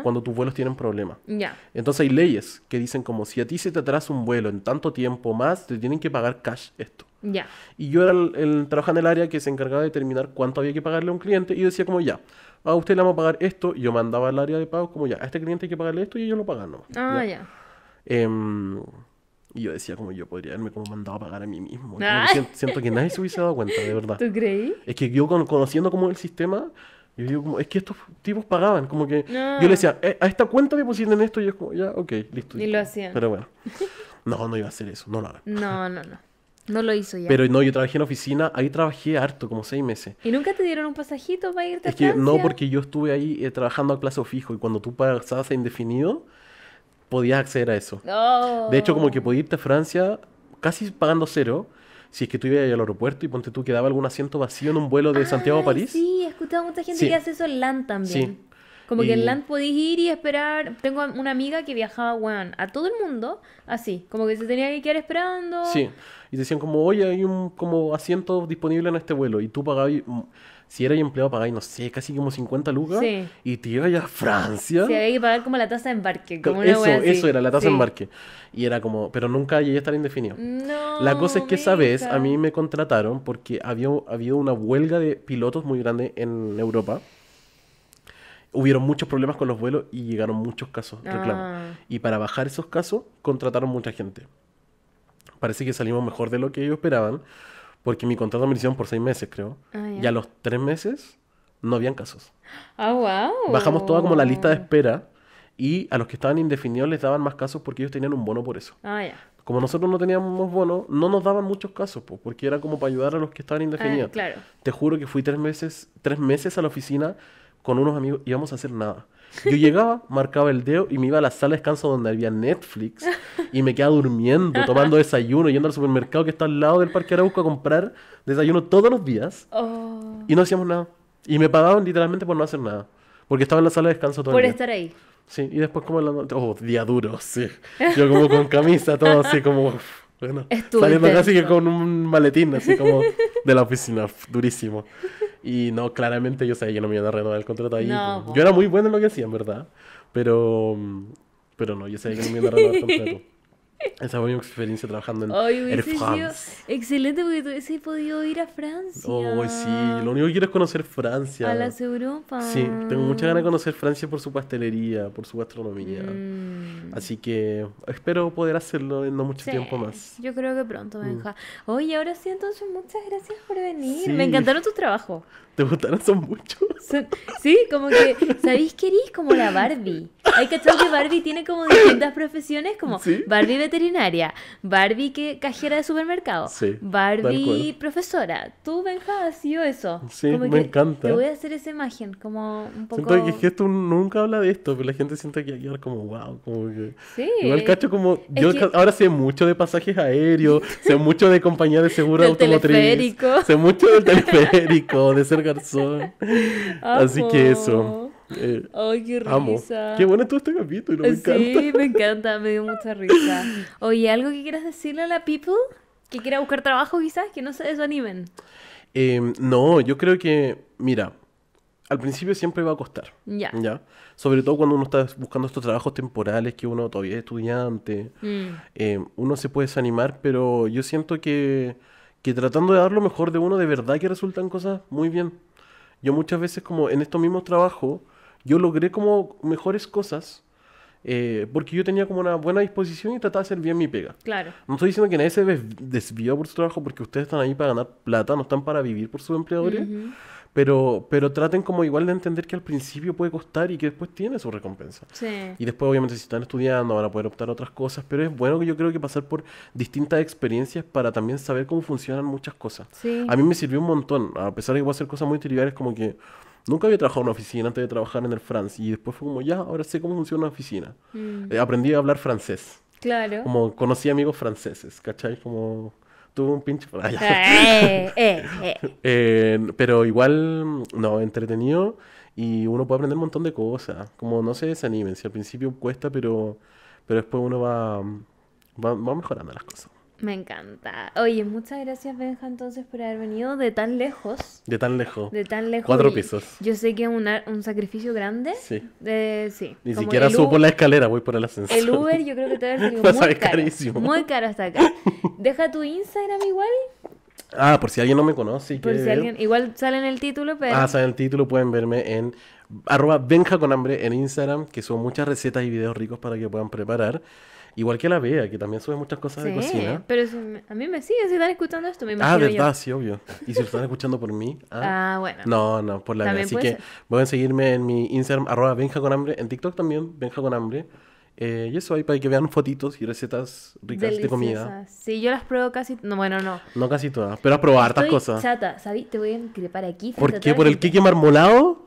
cuando tus vuelos tienen problemas. Yeah. Entonces hay leyes que dicen como si a ti se te atrasa un vuelo en tanto tiempo más, te tienen que pagar cash esto. Yeah. Y yo era el, trabajador en el área que se encargaba de determinar cuánto había que pagarle a un cliente y decía como ya, a usted le vamos a pagar esto, yo mandaba al área de pago como ya, a este cliente hay que pagarle esto y ellos lo pagan Ah, ya. Em, y yo decía como yo podría haberme como mandado a pagar a mí mismo. Siento, que nadie se hubiese dado cuenta, de verdad. ¿Tú creí? Es que yo conociendo como el sistema, yo digo como, es que estos tipos pagaban, como que yo le decía, eh, a esta cuenta me pusieron esto y es como, ya, ok, listo. Y, lo hacían. Pero bueno, no, no iba a hacer eso, no lo *laughs* No, no, no. No lo hizo ya. Pero no, yo trabajé en oficina, ahí trabajé harto, como seis meses. ¿Y nunca te dieron un pasajito para irte es a Es que no, porque yo estuve ahí eh, trabajando a plazo fijo y cuando tú pasabas a indefinido, podías acceder a eso. De hecho, como que podías irte a Francia casi pagando cero. Si es que tú ibas al aeropuerto y ponte tú quedaba algún asiento vacío en un vuelo de ah, Santiago a París. Sí, he escuchado a mucha gente que hace eso en LAN también. Como que en LAN podías ir y esperar. Tengo una amiga que viajaba, a todo el mundo, así. Como que se tenía que quedar esperando. Sí. Y decían como, oye, hay un como asiento disponible en este vuelo. Y tú pagabas si eres empleado pagáis, no sé, casi como 50 lucas y te ibas a Francia. Sí, había que pagar como la tasa de embarque. eso, eso era la tasa de embarque. Y era como, pero nunca llegué a estar indefinido. No, la cosa es que esa vez a mí me contrataron porque había una huelga de pilotos muy grande en Europa. Hubieron muchos problemas con los vuelos y llegaron muchos casos, ah. reclamos. Y para bajar esos casos, contrataron mucha gente. Parece que salimos mejor de lo que ellos esperaban porque mi contrato me lo hicieron por seis meses, creo. Ah, y a los tres meses no habían casos. Ah, wow. Bajamos toda como la lista de espera y a los que estaban indefinidos les daban más casos porque ellos tenían un bono por eso. Ah, Como nosotros no teníamos bono, no nos daban muchos casos, porque era como para ayudar a los que estaban indefinidos. Ah, claro. Te juro que fui tres meses, tres meses a la oficina con unos amigos y íbamos a hacer nada. Yo llegaba, marcaba el dedo y me iba a la sala de descanso donde había Netflix y me quedaba durmiendo, tomando desayuno, yendo al supermercado que está al lado del Parque Arauco a comprar desayuno todos los días oh. y no hacíamos nada. Y me pagaban literalmente por no hacer nada, porque estaba en la sala de descanso todo el día. Por estar ahí. Sí, y después como en la noche, oh, día duro, sí. Yo como con camisa, todo así como... Bueno, saliendo casi que con un maletín, así como de la oficina, durísimo. Y no, claramente yo sabía que no me iban a renovar el contrato ahí. Pues, pues. yo era muy bueno en lo que hacía, en verdad. Pero, pero no, yo sabía que no me iban a renovar el *laughs* contrato. Esa fue mi experiencia trabajando en Ay, Air excelente porque tú hubiese podido ir a Francia. Oh, sí. Lo único que quiero es conocer Francia. A las Europas. Sí, tengo muchas ganas de conocer Francia por su pastelería, por su gastronomía. Mm. Así que espero poder hacerlo en no mucho tiempo más. Yo creo que pronto, mm. Benja. ahora sí, entonces muchas gracias por venir. Me encantaron tus trabajos. *laughs* ¿Te gustaron son muchos? sí, como que, ¿sabéis qué eres como la Barbie? Hay que que Barbie tiene como distintas profesiones, como Barbie veterinaria, Barbie que cajera de supermercado, Barbie profesora. Tú, Benja, has sido eso. Sí, me encanta. Te voy a hacer esa imagen, como un poco... Siento es que nunca habla de esto, pero la gente siente que hay como, wow, como que... Sí. cacho como... Yo ahora sé mucho de pasajes aéreos, sé mucho de compañía de seguro *laughs* del automotriz. Sé mucho del teleférico, de ser garzón. *laughs* Así que eso. Eh, Ay, qué risa. Amo. Qué bueno todo este capítulo, me encanta. me encanta, me dio mucha risa. Oye, ¿algo que quieras decirle a la people? Que quiera buscar trabajo quizás, que no se desanimen. Em, no, yo creo que, mira, al principio siempre va a costar. Ya. ¿ya? Sobre todo cuando uno está buscando estos trabajos temporales, que uno todavía es estudiante. Mm. Em, uno se puede desanimar, pero yo siento que que tratando de dar lo mejor de uno, de verdad que resultan cosas muy bien. Yo muchas veces, como en estos mismos trabajos, yo logré como mejores cosas eh, porque yo tenía como una buena disposición y trataba de hacer bien mi pega. Claro. No estoy diciendo que nadie se desvió por su trabajo porque ustedes están ahí para ganar plata, no están para vivir por su empleadores. Pero, traten como igual de entender que al principio puede costar y que después tiene su recompensa. Sí. Y después, obviamente, si están estudiando, van a poder optar otras cosas, pero es bueno que yo creo que pasar por distintas experiencias para también saber cómo funcionan muchas cosas. A mí me sirvió un montón, a pesar de que voy a hacer cosas muy triviales como que... Nunca había trabajado en una oficina antes de trabajar en el France y después fue como, ya, ahora sé cómo funciona una oficina. Mm. Eh, aprendí a hablar francés. Claro. Como conocí amigos franceses, ¿cachai? Como tuvo un pinche. Eh, eh, *laughs* eh. pero igual, no, entretenido y uno puede aprender un montón de cosas. Como no se desanimen, si al principio cuesta, pero, pero después uno va, va, va mejorando las cosas. Me encanta. Oye, muchas gracias, Benja, entonces, por haber venido de tan lejos. De tan lejos. De tan lejos. Cuatro pisos. Yo sé que es un, un sacrificio grande. Sí. Eh, sí. Ni siquiera subo por la escalera, voy por el ascensor. El Uber yo creo que te *laughs* va a salir muy caro. Carísimo. Muy caro hasta acá. Deja tu Instagram igual. Ah, por si alguien no me conoce. Por si alguien... Igual sale en el título, pero... Ah, sale en el título, pueden verme en arroba con hambre en Instagram, que son muchas recetas y videos ricos para que puedan preparar. Igual que la Bea, que también sube muchas cosas de cocina. Pero a mí me sigue, si están escuchando esto, me ah, imagino. Ah, verdad, sí, obvio. Y si lo están escuchando por mí. *laughs* Ah. ah, bueno. No, no, por la Bea. Así que pueden seguirme en mi Instagram, arroba Benja con hambre, en TikTok también, Benja con hambre. Eh, y eso ahí para que vean fotitos y recetas ricas de comida. Sí, yo las pruebo casi. No, bueno, no. No casi todas, pero a probar estas cosas. Chata, ¿sabes? Te voy a increpar aquí. ¿Por qué? ¿Por el kike marmolado?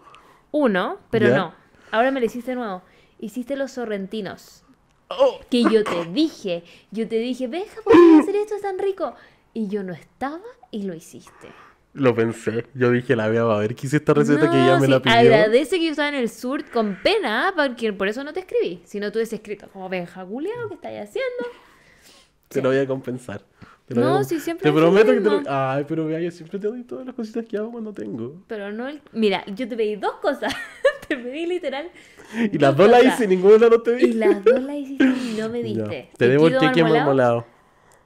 Uno, pero no. Ahora me lo hiciste nuevo. Hiciste los sorrentinos. Oh. Que yo te dije, yo te dije, por qué hacer esto, es tan rico. Y yo no estaba y lo hiciste. Lo pensé, yo dije, la vea, a ver, quise esta receta que ella me la pidió. Agradece que yo estaba en el sur con pena, porque por eso no te escribí. Si no, tú hubieses escrito como venja, Guleado, ¿qué estáis haciendo? Te lo voy a compensar no, sí, siempre. Te prometo que te lo... Ay, pero vea, yo siempre te doy todas las cositas que hago cuando tengo. Pero no. Mira, yo te pedí dos cosas. *laughs* te pedí literal. Y las dos las hice, y ninguna no te di. Y las dos las hice y no me *laughs* diste. Te debo el queque marmolado.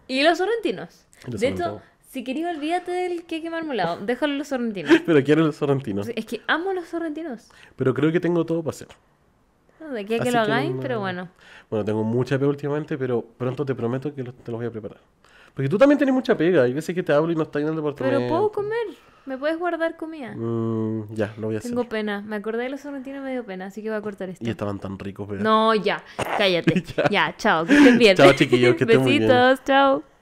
Y los sorrentinos. de hecho, si quería olvídate del queque marmolado. *laughs* Déjalo los sorrentinos. pero quiero los sorrentinos. Es que amo los sorrentinos. Pero creo que tengo todo para hacer. De aquí a que lo hagáis, pero bueno. Bueno, tengo mucha fe últimamente, pero pronto te prometo que te los voy a preparar. Porque tú también tienes mucha pega. Hay veces que te hablo y no estás en el departamento. Pero puedo comer. ¿Me puedes guardar comida? Mm, ya, lo voy a hacer. Tengo pena. Me acordé de los sorrentinos me dio pena, así que voy a cortar esto. Y estaban tan ricos, pero... No, ya. *laughs* Cállate. ya. chao. Que estén bien. Chao, chiquillos. Que Besitos. Chao.